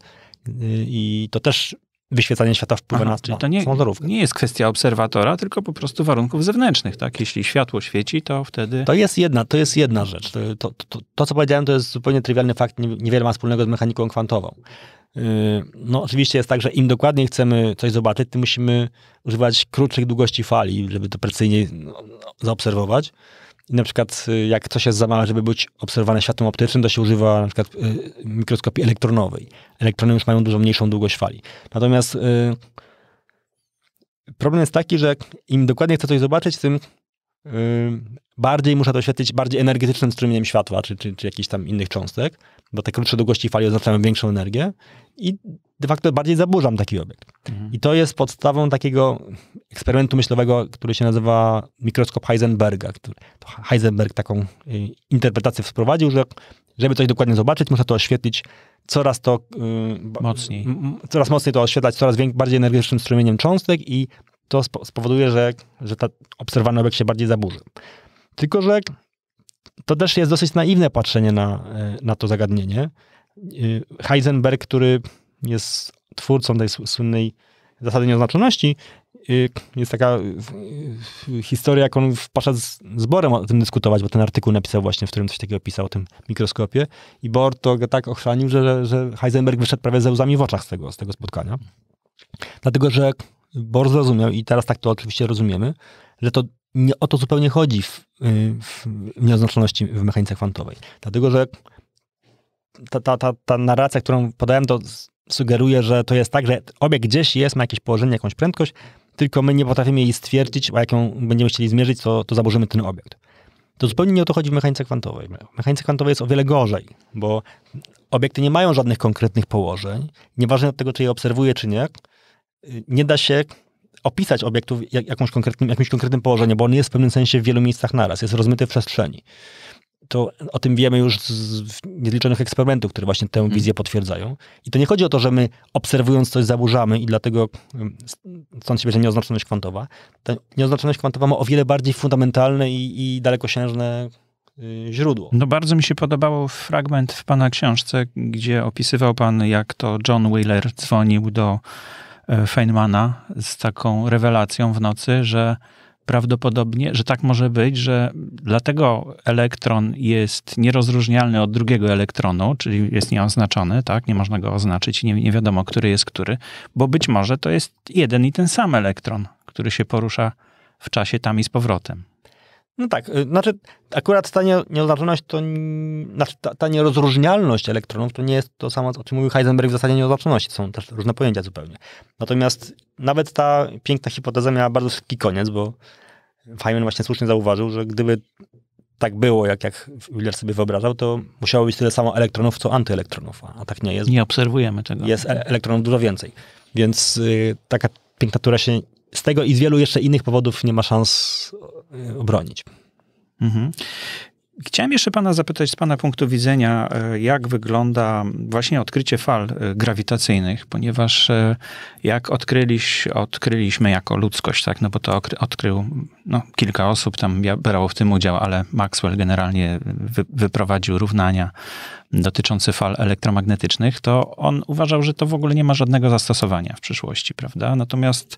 S2: Y, I to też wyświecanie świata wpływa Aha, na czyli to nie, nie, jest
S1: kwestia obserwatora, tylko po prostu warunków zewnętrznych, tak? Jeśli światło świeci, to wtedy...
S2: To jest jedna, to jest jedna rzecz. To, to, to, to co powiedziałem, to jest zupełnie trywialny fakt, niewiele ma wspólnego z mechaniką kwantową. Y, no, oczywiście jest tak, że im dokładniej chcemy coś zobaczyć, tym musimy używać krótszych długości fali, żeby to precyzyjnie no, no, zaobserwować. I na przykład, y, jak coś jest za małe, żeby być obserwowane światłem optycznym, to się używa na przykład y, mikroskopii elektronowej. Elektrony już mają dużo mniejszą długość fali. Natomiast problem jest taki, że im dokładniej chcę coś zobaczyć, tym bardziej muszę to bardziej energetycznym strumieniem światła, czy, czy, czy jakichś tam innych cząstek bo te krótsze długości fali oznaczają większą energię i de facto bardziej zaburzam taki obiekt. Mhm. I to jest podstawą takiego eksperymentu myślowego, który się nazywa mikroskop Heisenberga. Który, Heisenberg taką y, interpretację wprowadził, że żeby coś dokładnie zobaczyć, muszę to oświetlić coraz to... Y, mocniej. M, coraz mocniej to oświetlać, coraz wiek, bardziej energicznym strumieniem cząstek i to spowoduje, że, że ta obserwowany obiekt się bardziej zaburzy. Tylko, że to też jest dosyć naiwne patrzenie na, e, na to zagadnienie. E, Heisenberg, który jest twórcą tej słynnej zasady nieoznaczoności, e, jest taka historia, jak on poszedł z, z Borem o tym dyskutować, bo ten artykuł napisał właśnie, w którym coś takiego pisał o tym mikroskopie i Bor to tak ochrzanił, że, że Heisenberg wyszedł prawie ze łzami w oczach z tego, z tego spotkania. Dlatego, że Bor zrozumiał i teraz tak to oczywiście rozumiemy, że to nie o to zupełnie chodzi w, y, w nieoznaczoności w mechanice kwantowej. Dlatego, że ta, ta, ta, ta narracja, którą podałem, to sugeruje, że to jest tak, że obiekt gdzieś jest, ma jakieś położenie, jakąś prędkość, tylko my nie potrafimy jej stwierdzić, a jaką będziemy chcieli zmierzyć, to, to zaburzymy ten obiekt. To zupełnie nie o to chodzi w mechanice kwantowej. W mechanice kwantowej jest o wiele gorzej, bo obiekty nie mają żadnych konkretnych położeń. Nieważne od tego, czy je obserwuje, czy nie, y, nie da się opisać obiektu jak, jakąś konkretnym, jakimś konkretnym położeniem, bo on jest w pewnym sensie w wielu miejscach naraz, jest rozmyty w przestrzeni. To o tym wiemy już z niezliczonych eksperymentów, które właśnie tę hmm. wizję potwierdzają. I to nie chodzi o to, że my obserwując coś zaburzamy i dlatego mm, stąd się bierze nieoznaczoność kwantowa. Ta nieoznaczoność kwantowa ma o wiele bardziej fundamentalne i, i dalekosiężne y, źródło. No bardzo mi się podobał fragment w pana
S1: książce, gdzie opisywał pan, jak to John Wheeler dzwonił do E, Feynmana z taką rewelacją w nocy, że prawdopodobnie, że tak może być, że dlatego elektron jest nierozróżnialny od drugiego elektronu, czyli jest nieoznaczony, tak? Nie można go oznaczyć, nie, nie wiadomo, który jest który, bo być może to jest jeden i ten sam elektron, który się porusza w czasie tam i z powrotem.
S2: No tak, y, znaczy akurat ta nieoznaczoność to, znaczy ta, ta nierozróżnialność elektronów to nie jest to samo, o czym mówił Heisenberg w zasadzie nieoznaczoności, są też różne pojęcia zupełnie. Natomiast nawet ta piękna hipoteza miała bardzo szybki koniec, bo Feynman właśnie słusznie zauważył, że gdyby tak było, jak, jak Wheeler sobie wyobrażał, to musiało być tyle samo elektronów, co antyelektronów, a, tak nie jest. Nie obserwujemy tego. Jest e, elektronów dużo więcej. Więc y, taka piękna tura się z tego i z wielu jeszcze innych powodów nie ma szans Y, obronić. Mhm. Chciałem jeszcze pana zapytać z pana punktu widzenia, e, jak
S1: wygląda właśnie odkrycie fal e, grawitacyjnych, ponieważ e, jak odkryliś, odkryliśmy jako ludzkość, tak, no bo to odkrył no, kilka osób, tam brało w tym udział, ale Maxwell generalnie wy, wyprowadził równania dotyczący fal elektromagnetycznych, to on uważał, że to w ogóle nie ma żadnego zastosowania w przyszłości, prawda? Natomiast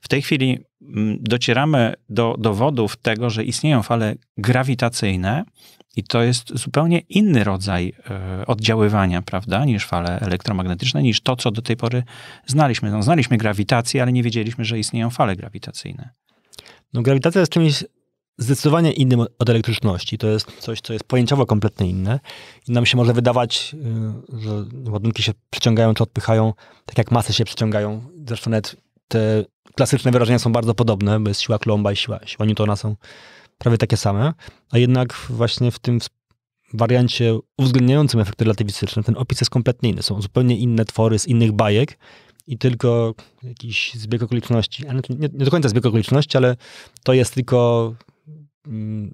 S1: w tej chwili mm, docieramy do dowodów tego, że istnieją fale grawitacyjne i to jest zupełnie inny rodzaj e, oddziaływania, prawda, niż fale elektromagnetyczne, niż to, co do tej pory znaliśmy. No, znaliśmy grawitację, ale nie wiedzieliśmy, że istnieją fale grawitacyjne.
S2: No, grawitacja jest czymś zdecydowanie innym od elektryczności. To jest coś, co jest pojęciowo kompletnie inne. I nam się może wydawać, y, że ładunki się przyciągają czy odpychają, tak jak masy się przyciągają. Zresztą nawet te klasyczne wyrażenia są bardzo podobne, bo jest siła Coulomba i siła, siła Newtona są prawie takie same. A jednak właśnie w tym wariancie uwzględniającym efekty relatywistyczne ten opis jest kompletnie inny. Są zupełnie inne twory z innych bajek, i tylko jakiś zbieg okoliczności, nie, nie, do końca zbieg okoliczności, ale to jest tylko Mm,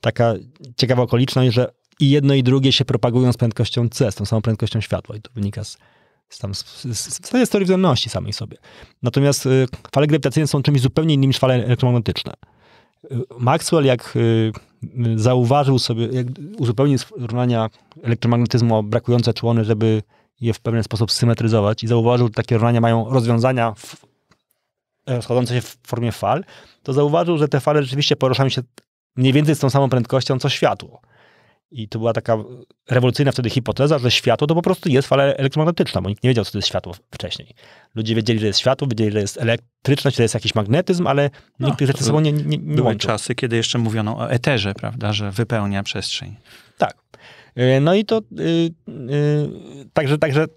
S2: taka ciekawa okoliczność, że i jedno i drugie się propagują z prędkością c, z tą samą prędkością światła i to wynika z z, tam, z, z, z teorii względności samej sobie. Natomiast y, fale grawitacyjne są czymś zupełnie innym niż fale elektromagnetyczne. Y, Maxwell, jak y, zauważył sobie, jak uzupełnił równania elektromagnetyzmu o brakujące człony, żeby je w pewien sposób symetryzować i zauważył, że takie równania mają rozwiązania w rozchodzące e, się w formie fal, to zauważył, że te fale rzeczywiście poruszają się mniej więcej z tą samą prędkością co światło. I to była taka rewolucyjna wtedy hipoteza, że światło to po prostu jest fala elektromagnetyczna, bo nikt nie wiedział, co to jest światło wcześniej. Ludzie wiedzieli, że jest światło, wiedzieli, że jest elektryczność, że jest jakiś magnetyzm, ale no, nikt tych rzeczy ze sobą nie, nie, nie Były łączył. czasy, kiedy jeszcze mówiono o eterze, prawda, że wypełnia przestrzeń. E, no i to y, y, także, także y,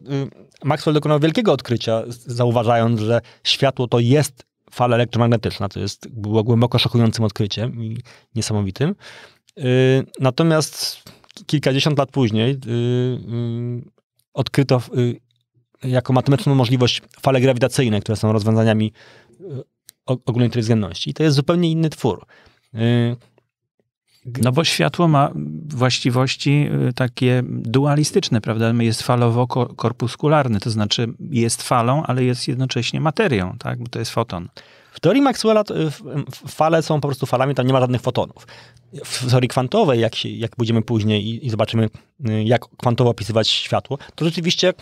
S2: Maxwell dokonał wielkiego odkrycia, zauważając, że światło to jest fala elektromagnetyczna. To jest, było głęboko szokującym odkryciem i niesamowitym. Natomiast kilkadziesiąt lat później odkryto jako matematyczną możliwość fale grawitacyjne, które są rozwiązaniami ogólnej inteligentności. I to jest zupełnie inny twór, no bo światło ma właściwości y, takie dualistyczne,
S1: prawda? Jest falowo-korpuskularny, to znaczy jest falą, ale jest jednocześnie materią,
S2: tak? Bo to jest foton. W teorii Maxwella y, fale są po prostu falami, tam nie ma żadnych fotonów. W teorii kwantowej, jak, się, jak pójdziemy później i, i zobaczymy, y, jak kwantowo opisywać światło, to rzeczywiście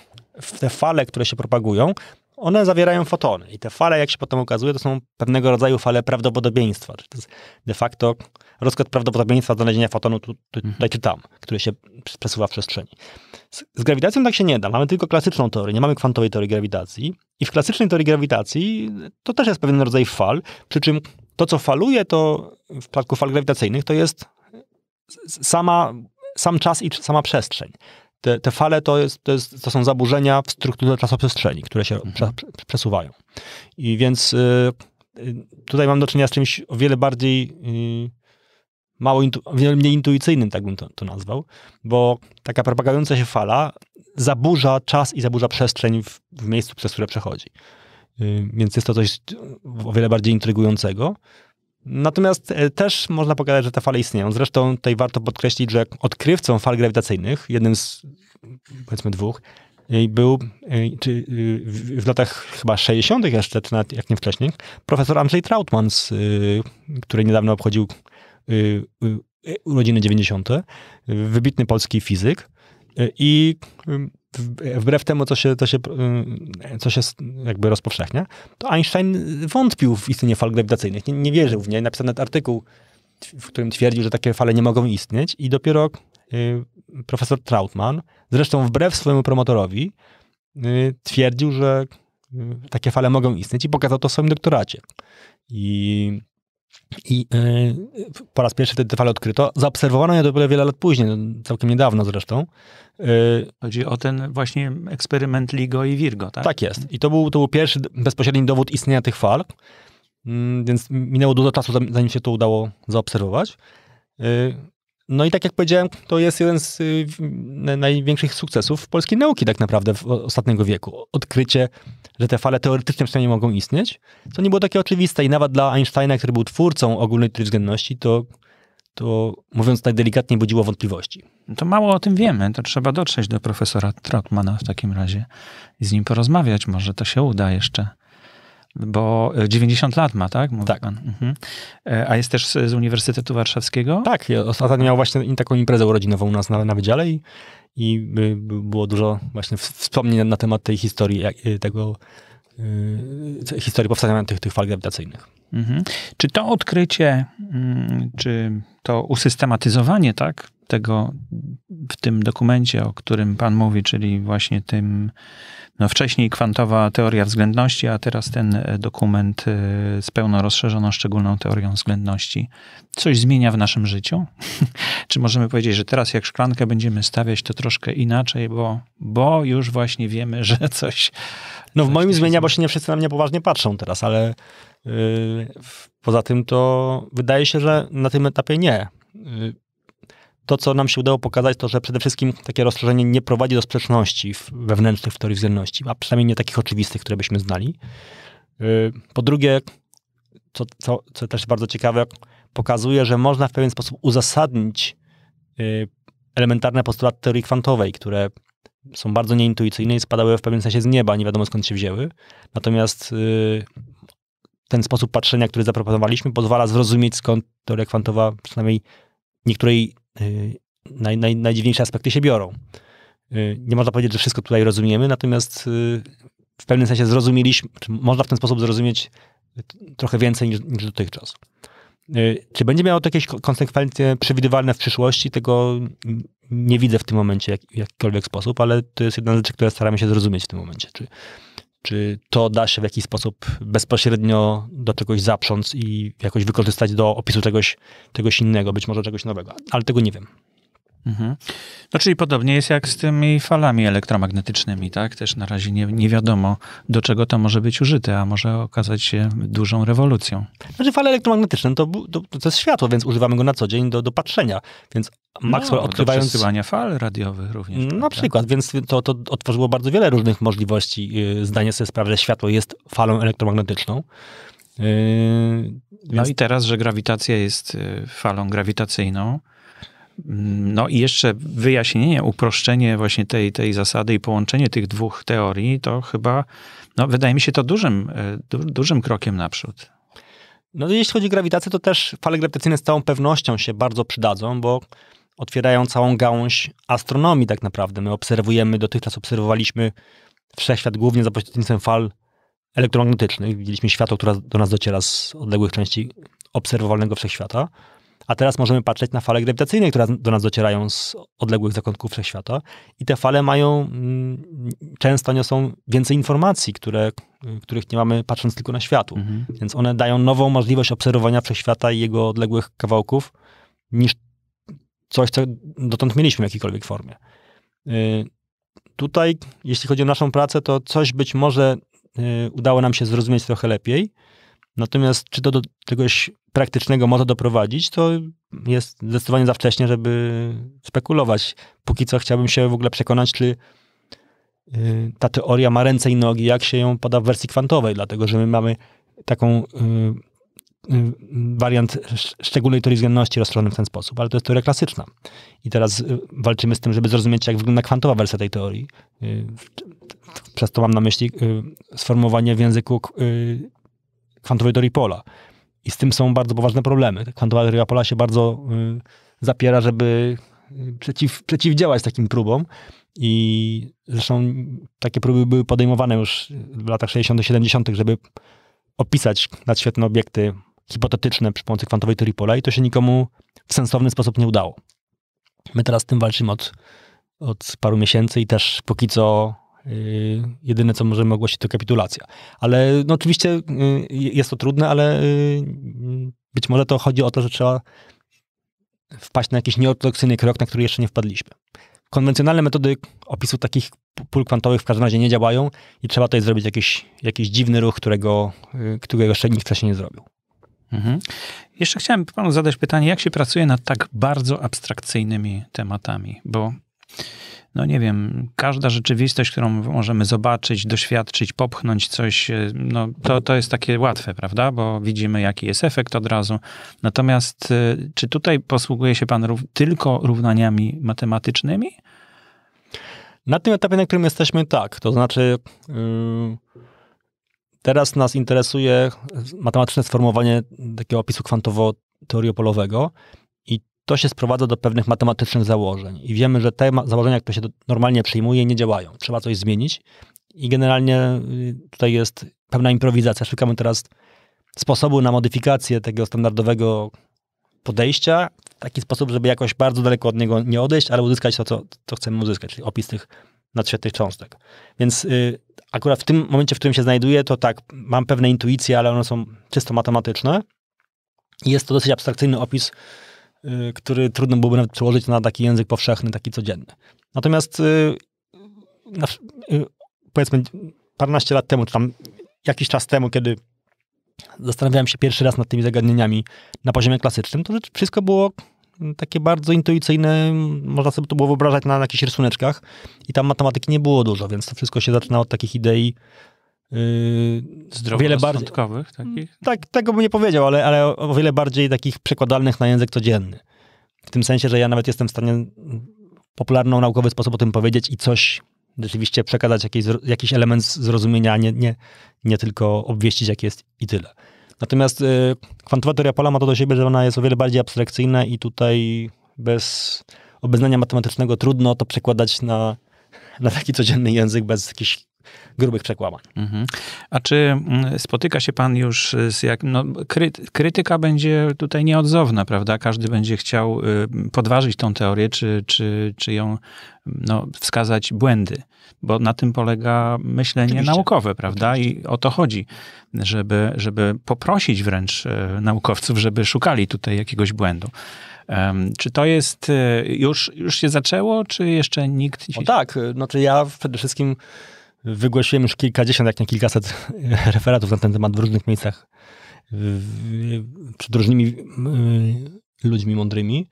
S2: te fale, które się propagują, one zawierają fotony i te fale, jak się potem okazuje, to są pewnego rodzaju fale prawdopodobieństwa. Czyli to jest de facto rozkład prawdopodobieństwa znalezienia fotonu tu, tu, mhm. tutaj czy tam, który się przesuwa w przestrzeni. Z, z, grawitacją tak się nie da. Mamy tylko klasyczną teorię, nie mamy kwantowej teorii grawitacji. I w klasycznej teorii grawitacji to też jest pewien rodzaj fal, przy czym to, co faluje, to w przypadku fal grawitacyjnych, to jest sama, sam czas i sama przestrzeń te, te fale to, jest, to, jest, to, są zaburzenia w strukturze czasoprzestrzeni, które się mhm. prze, przesuwają. I więc y, y, tutaj mam do czynienia z czymś o wiele bardziej y, mało intu, wiele mniej intuicyjnym, tak bym to, to, nazwał, bo taka propagująca się fala zaburza czas i zaburza przestrzeń w, w miejscu, przez które przechodzi. Y, więc jest to coś o wiele bardziej intrygującego. Natomiast e, też można pokazać, że te fale istnieją. Zresztą tutaj warto podkreślić, że odkrywcą fal grawitacyjnych, jednym z powiedzmy dwóch, e, był e, czy, w latach chyba 60. jeszcze, czy nawet jak nie wcześniej, profesor Andrzej Trautmann, który niedawno obchodził urodziny 90., wybitny polski fizyk. I wbrew temu, co się, y, co się, co się jakby rozpowszechnia, to Einstein wątpił w istnienie fal grawitacyjnych, nie, nie wierzył w nie. Napisał nawet artykuł, w którym twierdził, że takie fale nie mogą istnieć i dopiero y, profesor Trautmann, zresztą wbrew swojemu promotorowi, y, twierdził, że takie fale mogą istnieć i pokazał to w swoim doktoracie. I i yy, po raz pierwszy te, te fale odkryto. Zaobserwowano je dopiero wiele lat później, całkiem niedawno zresztą. E, Chodzi o ten właśnie eksperyment LIGO i Virgo, tak? Tak jest. I to był, to był pierwszy bezpośredni dowód istnienia tych fal, mm, więc minęło dużo czasu, zanim się to udało zaobserwować. E, no i tak jak powiedziałem, to jest jeden z y, największych sukcesów polskiej nauki tak naprawdę w ostatniego wieku. Odkrycie, że te fale teoretyczne przynajmniej mogą istnieć, co nie było takie oczywiste i nawet dla Einsteina, który był twórcą ogólnej trywzględności, to to mówiąc tak delikatnie, budziło wątpliwości. No to mało o tym wiemy, to trzeba dotrzeć do
S1: profesora Trockmana w takim razie i z nim porozmawiać. Może to się uda jeszcze
S2: bo 90 e, lat ma, tak? Mówi tak. Pan. Mhm. E, a jest też z, z Uniwersytetu Warszawskiego? Tak, e, ostatnio miał właśnie taką imprezę urodzinową u nas na, na wydziale i, i było dużo właśnie wspomnień na, temat tej historii, jak, tego historii powstania tych, tych fal grawitacyjnych. Mhm. Czy to odkrycie, mm, czy
S1: to usystematyzowanie, tak, tego w tym dokumencie, o którym Pan mówi, czyli właśnie tym no wcześniej kwantowa teoria względności, a teraz ten e, dokument e, z pełno rozszerzoną szczególną teorią względności. Coś zmienia w naszym życiu? [laughs] Czy możemy powiedzieć, że teraz jak szklankę będziemy stawiać, to troszkę inaczej,
S2: bo, bo już właśnie wiemy, że coś... No w moim zmienia, bo się nie wszyscy na mnie poważnie patrzą teraz, ale yy, poza tym to wydaje się, że na tym etapie nie. Yy, to, co nam się udało pokazać, to, że przede wszystkim takie rozszerzenie nie prowadzi do sprzeczności wewnętrznych w teorii względności, a przynajmniej nie takich oczywistych, które byśmy znali. Y, po drugie, co, co, co też bardzo ciekawe, pokazuje, że można w pewien sposób uzasadnić y, elementarne postulaty teorii kwantowej, które są bardzo nieintuicyjne i spadały w pewnym sensie z nieba, nie wiadomo skąd się wzięły. Natomiast y, ten sposób patrzenia, który zaproponowaliśmy, pozwala zrozumieć skąd teoria kwantowa, przynajmniej niektórej Y, naj, naj, najdziwniejsze aspekty się biorą. Y, nie można powiedzieć, że wszystko tutaj rozumiemy, natomiast y, w pewnym sensie zrozumieliśmy, można w ten sposób zrozumieć trochę więcej niż, niż dotychczas. Czy będzie miało to jakieś konsekwencje przewidywalne w przyszłości? Tego nie widzę w tym momencie w jak, jakikolwiek sposób, ale to jest jedna z rzeczy, które staramy się zrozumieć w tym momencie. Czy, czy to da się w jakiś sposób bezpośrednio do czegoś zaprząc i jakoś wykorzystać do opisu czegoś, czegoś innego, być może czegoś nowego, ale tego nie wiem.
S1: Mhm. No czyli podobnie jest jak z tymi falami elektromagnetycznymi, tak? Też na razie nie, nie wiadomo, do czego to może być użyte, a może
S2: okazać się dużą rewolucją. Znaczy fale elektromagnetyczne no to, to, to jest światło, więc używamy go na co dzień do, do patrzenia, więc Maxwell no, odkrywając... Do
S1: fal radiowych
S2: również. Na prawda? przykład, więc to, to otworzyło bardzo wiele różnych możliwości y, zdanie sobie sprawy, że światło jest falą elektromagnetyczną. Yy, no więc... i teraz, że grawitacja jest y, falą
S1: grawitacyjną, no i jeszcze wyjaśnienie, uproszczenie właśnie tej, tej zasady i połączenie tych dwóch teorii, to chyba, no wydaje mi się to dużym, e, du, dużym krokiem naprzód.
S2: No jeśli chodzi o grawitację, to też fale grawitacyjne z całą pewnością się bardzo przydadzą, bo otwierają całą gałąź astronomii tak naprawdę. My obserwujemy, dotychczas obserwowaliśmy wszechświat głównie za pośrednictwem fal elektromagnetycznych. Widzieliśmy światło, które do nas dociera z odległych części obserwowalnego wszechświata. A teraz możemy patrzeć na fale grawitacyjne, które do nas docierają z odległych zakątków wszechświata. I te fale mają, mm, często niosą więcej informacji, które, których nie mamy patrząc tylko na światło. Mhm. Więc one dają nową możliwość obserwowania wszechświata i jego odległych kawałków niż coś, co dotąd mieliśmy w jakiejkolwiek formie. Y, tutaj, jeśli chodzi o naszą pracę, to coś być może y, udało nam się zrozumieć trochę lepiej. Natomiast czy to do czegoś praktycznego może doprowadzić, to jest zdecydowanie za wcześnie, żeby spekulować. Póki co chciałbym się w ogóle przekonać, czy y, ta teoria ma ręce i nogi, jak się ją poda w wersji kwantowej, dlatego że my mamy taką y, y, wariant szczególnej teorii względności rozszerzony w ten sposób, ale to jest teoria klasyczna. I teraz walczymy z tym, żeby zrozumieć, jak wygląda kwantowa wersja tej teorii. Przez to mam na myśli sformułowanie w języku kwantowej teorii pola, i z tym są bardzo poważne problemy. Kwantowa teoria Pola się bardzo y, zapiera, żeby y, przeciw, przeciwdziałać takim próbom. I zresztą takie próby były podejmowane już w latach 60., 70., żeby opisać nadświetlne obiekty hipotetyczne przy pomocy kwantowej teorii pola i to się nikomu w sensowny sposób nie udało. My teraz z tym walczymy od, od paru miesięcy i też póki co Y, jedyne, co możemy ogłosić, to kapitulacja. Ale no, oczywiście y, jest to trudne, ale y, być może to chodzi o to, że trzeba wpaść na jakiś nieortodoksyjny krok, na który jeszcze nie wpadliśmy. Konwencjonalne metody opisu takich pól kwantowych w każdym razie nie działają i trzeba tutaj zrobić jakiś, jakiś dziwny ruch, którego, którego jeszcze nikt wcześniej nie zrobił. Mhm.
S1: Jeszcze chciałem panu zadać pytanie, jak się pracuje nad tak bardzo abstrakcyjnymi tematami, bo
S2: no nie wiem,
S1: każda rzeczywistość, którą możemy zobaczyć, doświadczyć, popchnąć coś, e, no to, to jest takie łatwe, prawda? Bo widzimy, jaki jest efekt od razu. Natomiast e, czy tutaj posługuje się pan rów tylko równaniami matematycznymi? Na
S2: tym etapie, na którym jesteśmy, tak. To znaczy, yy, teraz nas interesuje matematyczne sformułowanie takiego opisu kwantowo-teoriopolowego to się sprowadza do pewnych matematycznych założeń i wiemy, że te założenia, które się normalnie przyjmuje, nie działają. Trzeba coś zmienić i generalnie y, tutaj jest pewna improwizacja. Szukamy teraz sposobu na modyfikację tego standardowego podejścia w taki sposób, żeby jakoś bardzo daleko od niego nie odejść, ale uzyskać to, co, co chcemy uzyskać, czyli opis tych nadświetlnych cząstek. Więc y, akurat w tym momencie, w którym się znajduję, to tak, mam pewne intuicje, ale one są czysto matematyczne. Jest to dosyć abstrakcyjny opis Y, który trudno byłoby nawet przełożyć na taki język powszechny, taki codzienny. Natomiast y, na, y, powiedzmy parnaście lat temu, czy tam jakiś czas temu, kiedy zastanawiałem się pierwszy raz nad tymi zagadnieniami na poziomie klasycznym, to wszystko było mm, takie bardzo intuicyjne, można sobie to było wyobrażać na, jakichś rysuneczkach i tam matematyki nie było dużo, więc to wszystko się zaczyna od takich idei Yy, Zdrowo wiele bardziej takich? Mm, tak, tego bym nie powiedział, ale, ale o wiele bardziej takich przekładalnych na język codzienny. W tym sensie, że ja nawet jestem w stanie popularną, naukowy sposób o tym powiedzieć i coś rzeczywiście przekazać, jakiś, jakiś element zrozumienia, a nie, nie, nie tylko obwieścić, jak jest i tyle. Natomiast y, kwantowa teoria pola ma to do siebie, że ona jest o wiele bardziej abstrakcyjna i tutaj bez obeznania matematycznego trudno to przekładać na, na taki codzienny język bez jakichś grubych przekłamań. Mhm. A czy mm, spotyka
S1: się pan już z jak... No, kry, krytyka będzie tutaj nieodzowna, prawda? Każdy będzie chciał y, podważyć tą teorię, czy, czy, czy ją no, wskazać błędy, bo na tym polega myślenie Oczywiście. naukowe, prawda? Oczywiście. I o to chodzi, żeby, żeby poprosić wręcz e, naukowców, żeby szukali tutaj jakiegoś błędu.
S2: czy to jest, e, już, już się zaczęło, czy jeszcze nikt? Się... No tak, e, znaczy ja przede wszystkim Wygłosiłem już kilkadziesiąt, jak nie kilkaset e, referatów na ten temat w różnych miejscach przed różnymi e, ludźmi mądrymi.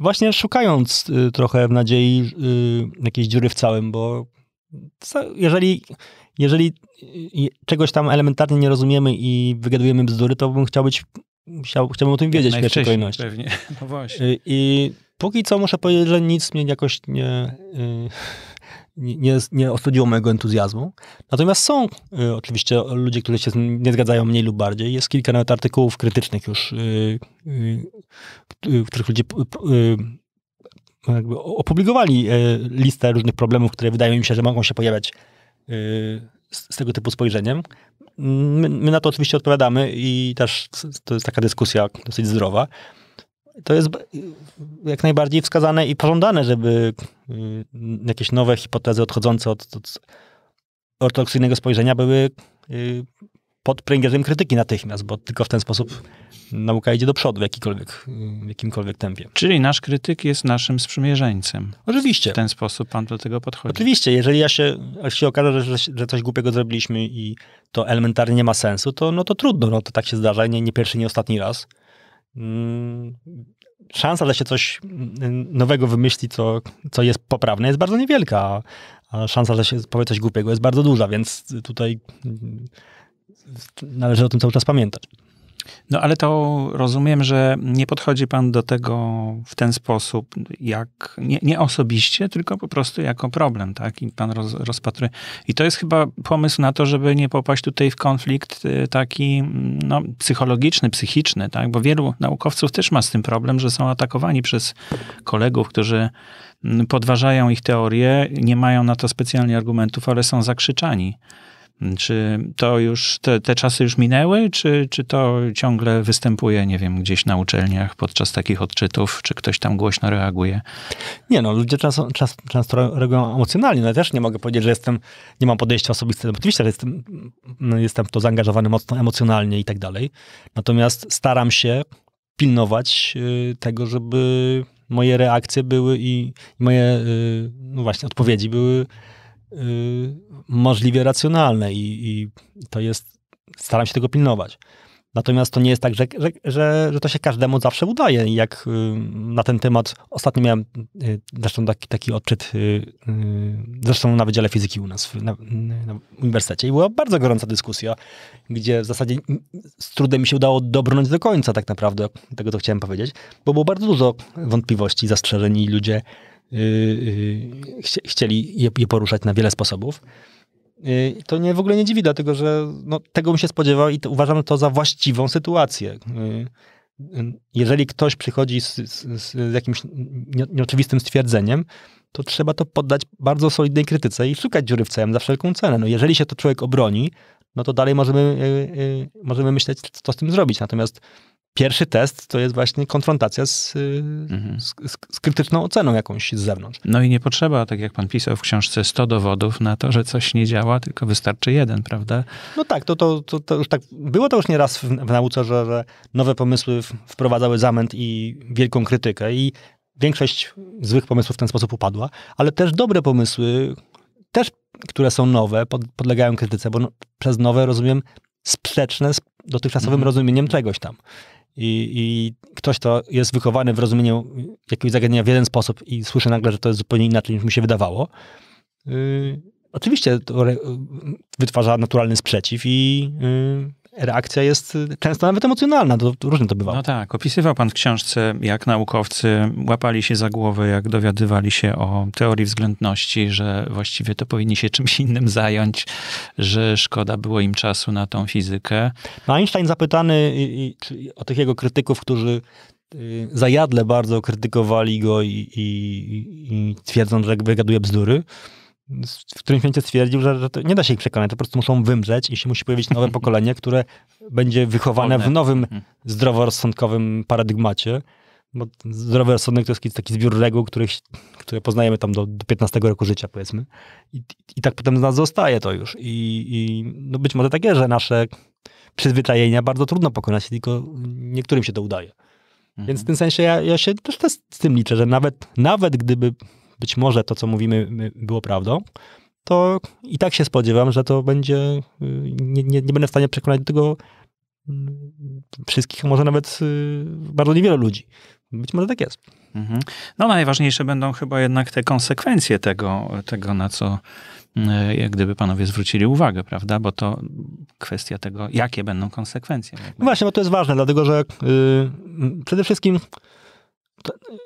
S2: Właśnie szukając e, trochę w nadziei jakiejś dziury w całym, bo jeżeli, jeżeli czegoś tam elementarnie nie rozumiemy i wygadujemy bzdury, to bym chciał być, chciał, chciałbym o tym wiedzieć w pierwszej kolejności. Pewnie, [laughs] no właśnie. I póki co muszę powiedzieć, że nic mnie jakoś nie... Y nie, nie ostudziło mojego entuzjazmu. Natomiast są y, oczywiście ludzie, którzy się nie zgadzają mniej lub bardziej. Jest kilka nawet artykułów krytycznych już, y, y, y których ludzie y, opublikowali y, listę różnych problemów, które wydają mi się, że mogą się pojawiać z, z tego typu spojrzeniem. My, my, na to oczywiście odpowiadamy i też to jest taka dyskusja dosyć zdrowa to jest jak najbardziej wskazane i pożądane, żeby y, jakieś nowe hipotezy odchodzące od, od ortodoksyjnego spojrzenia były y, pod pręgierzem krytyki natychmiast, bo tylko w ten sposób nauka idzie do przodu w, w jakimkolwiek tempie. Czyli nasz krytyk jest naszym sprzymierzeńcem. Oczywiście. W ten sposób pan do tego podchodzi. Oczywiście, jeżeli ja się, się okaże, że, że coś głupiego zrobiliśmy i to elementarnie nie ma sensu, to, no to trudno, no to tak się zdarza, nie, nie pierwszy, nie ostatni raz. Mm, szansa, że się coś mm, nowego wymyśli, co, co jest poprawne, jest bardzo niewielka, a szansa, że się powie coś głupiego jest bardzo duża, więc tutaj mm, należy o tym cały czas pamiętać.
S1: No ale to rozumiem, że nie podchodzi pan do tego w ten sposób, jak nie, nie osobiście, tylko po prostu jako problem, tak? I pan roz, rozpatruje. I to jest chyba pomysł na to, żeby nie popaść tutaj w konflikt y, taki no, psychologiczny, psychiczny, tak? Bo wielu naukowców też ma z tym problem, że są atakowani przez kolegów, którzy mm, podważają ich teorie, nie mają na to specjalnie argumentów, ale są zakrzyczani. Czy to już, te, te czasy już minęły, czy, czy to ciągle występuje, nie wiem, gdzieś na uczelniach podczas takich odczytów, czy ktoś tam głośno reaguje?
S2: Nie no, ludzie często, często, często reagują emocjonalnie, no ja też nie mogę powiedzieć, że jestem, nie mam podejścia osobistego, oczywiście, że jestem, no, jestem w to zaangażowany mocno emocjonalnie i tak dalej, natomiast staram się pilnować y, tego, żeby moje reakcje były i moje, y, no właśnie, odpowiedzi były Y, możliwie racjonalne i, i, to jest, staram się tego pilnować. Natomiast to nie jest tak, że, że, że, że to się każdemu zawsze udaje. Jak y, na ten temat ostatnio miałem y, zresztą taki, taki odczyt, zresztą na Wydziale Fizyki u nas w, na, na uniwersytecie i była bardzo gorąca dyskusja, gdzie w zasadzie z trudem mi się udało dobrnąć do końca tak naprawdę, tego co chciałem powiedzieć, bo było bardzo dużo wątpliwości, zastrzeżeń i ludzie Y, y, chcieli je, je poruszać na wiele sposobów. Y, to mnie w ogóle nie dziwi, dlatego że no, tego bym się spodziewał i to, uważam to za właściwą sytuację. Jeżeli ktoś przychodzi z, z, z jakimś nieoczywistym stwierdzeniem, to trzeba to poddać bardzo solidnej krytyce i szukać dziury w całym za wszelką cenę. No, jeżeli się to człowiek obroni, no to dalej możemy, możemy myśleć, co z tym zrobić. Natomiast Pierwszy test to jest właśnie konfrontacja z, y, mhm. z, z, krytyczną oceną jakąś z zewnątrz. No
S1: i nie potrzeba, tak jak pan pisał w książce, 100 dowodów na to, że coś nie działa, tylko wystarczy jeden, prawda?
S2: No tak, to, to, to, to już tak, było to już nieraz w, w nauce, że, że nowe pomysły wprowadzały zamęt i wielką krytykę i większość złych pomysłów w ten sposób upadła, ale też dobre pomysły, też, które są nowe, pod, podlegają krytyce, bo no, przez nowe rozumiem sprzeczne z dotychczasowym mm. rozumieniem czegoś tam i, i ktoś, kto jest wychowany w rozumieniu jakiegoś zagadnienia w jeden sposób i słyszy nagle, że to jest zupełnie inaczej niż mu się wydawało, y, oczywiście to wytwarza naturalny sprzeciw i y, reakcja jest y, często nawet emocjonalna, to, to różnie to bywa. No tak, opisywał pan w książce, jak
S1: naukowcy łapali się za głowę, jak dowiadywali się o teorii względności, że właściwie to powinni się czymś innym zająć, że szkoda było im czasu na tą fizykę.
S2: No Einstein zapytany i, i, o tych jego krytyków, którzy y, zajadle bardzo krytykowali go i, i, i twierdzą, że wygaduje bzdury, w którymś momencie stwierdził, że, że nie da się ich przekonać, to po prostu muszą wymrzeć i się musi pojawić nowe [laughs] pokolenie, które będzie wychowane w nowym mhm. zdroworozsądkowym paradygmacie. Bo zdrowy rozsądek to jest taki zbiór reguł, których, które poznajemy tam do, do 15 roku życia, powiedzmy. I, I, tak potem z nas zostaje to już. I, i no być może takie, że nasze przyzwyczajenia bardzo trudno pokonać, tylko niektórym się to udaje. Mhm. Więc w mhm. tym sensie ja, ja się też, też z tym liczę, że nawet, nawet gdyby być może to, co mówimy, y, było prawdą, to i tak się spodziewam, że to będzie. Y, nie, nie, nie będę w stanie przekonać do tego mm, wszystkich, a może nawet y, bardzo niewielu ludzi. Być może
S1: tak jest. Mhm. No najważniejsze będą chyba jednak te konsekwencje tego, tego na co jak gdyby panowie zwrócili uwagę, prawda? Bo to kwestia tego, jakie będą konsekwencje.
S2: No właśnie, bo to jest ważne, dlatego że yy, przede wszystkim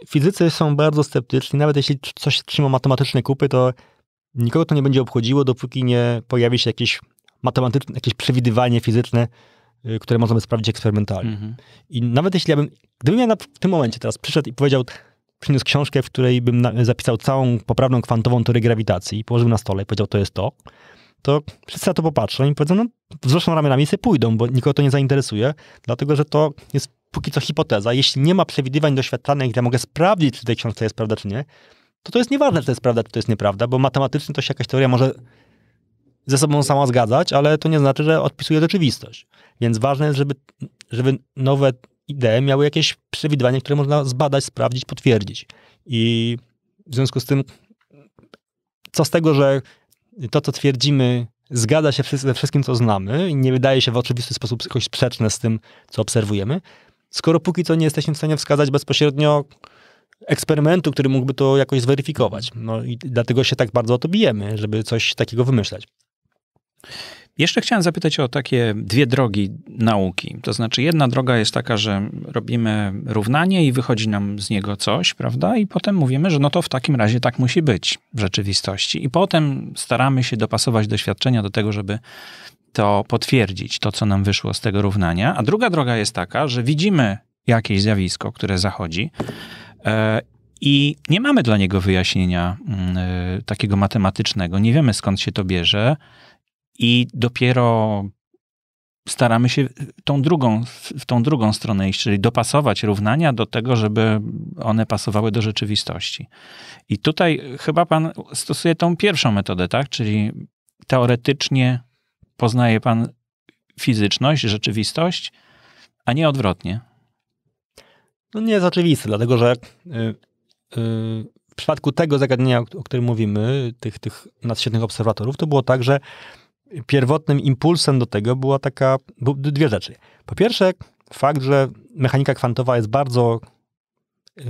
S2: fizycy są bardzo sceptyczni, nawet jeśli coś trzyma matematyczne kupy, to nikogo to nie będzie obchodziło, dopóki nie pojawi się jakieś matematyczne, jakieś przewidywanie fizyczne, y, które by sprawdzić eksperymentalnie. Mhm. I nawet jeśli ja bym, gdybym ja w tym momencie teraz przyszedł i powiedział, przyniósł książkę, w której bym zapisał całą poprawną kwantową teorię grawitacji położył na stole i powiedział, to jest to, to wszyscy na to popatrzą i powiedzą, no wzruszą ramionami i sobie pójdą, bo nikogo to nie zainteresuje, dlatego że to jest póki co hipoteza, jeśli nie ma przewidywań doświadczalnych, gdzie ja mogę sprawdzić, czy tej książce jest prawda, czy nie, to to jest nieważne, czy to jest prawda, czy to jest nieprawda, bo matematycznie to się jakaś teoria może ze sobą sama zgadzać, ale to nie znaczy, że odpisuje rzeczywistość. Więc ważne jest, żeby, żeby nowe idee miały jakieś przewidywanie, które można zbadać, sprawdzić, potwierdzić. I w związku z tym, co z tego, że to, co twierdzimy, zgadza się ze wszystkim, co znamy i nie wydaje się w oczywisty sposób jakoś sprzeczne z tym, co obserwujemy, skoro póki co nie jesteśmy w stanie wskazać bezpośrednio eksperymentu, który mógłby to jakoś zweryfikować. No i dlatego się tak bardzo o to bijemy, żeby coś takiego wymyślać. Jeszcze chciałem zapytać o takie dwie drogi
S1: nauki. To znaczy, jedna droga jest taka, że robimy równanie i wychodzi nam z niego coś, prawda? I potem mówimy, że no to w takim razie tak musi być w rzeczywistości. I potem staramy się dopasować doświadczenia do tego, żeby to potwierdzić, to co nam wyszło z tego równania. A druga droga jest taka, że widzimy jakieś zjawisko, które zachodzi e, i nie mamy dla niego wyjaśnienia mm, e, takiego matematycznego, nie wiemy skąd się to bierze i dopiero staramy się tą drugą, w tą drugą stronę iść, czyli dopasować równania do tego, żeby one pasowały do rzeczywistości. I tutaj chyba pan stosuje tą pierwszą metodę, tak? Czyli teoretycznie poznaje pan fizyczność,
S2: rzeczywistość, a nie odwrotnie. No nie jest oczywiste, dlatego że y, y, w przypadku tego zagadnienia, o którym mówimy, tych, tych nadświetnych obserwatorów, to było tak, że pierwotnym impulsem do tego była taka, dwie rzeczy. Po pierwsze, fakt, że mechanika kwantowa jest bardzo Y,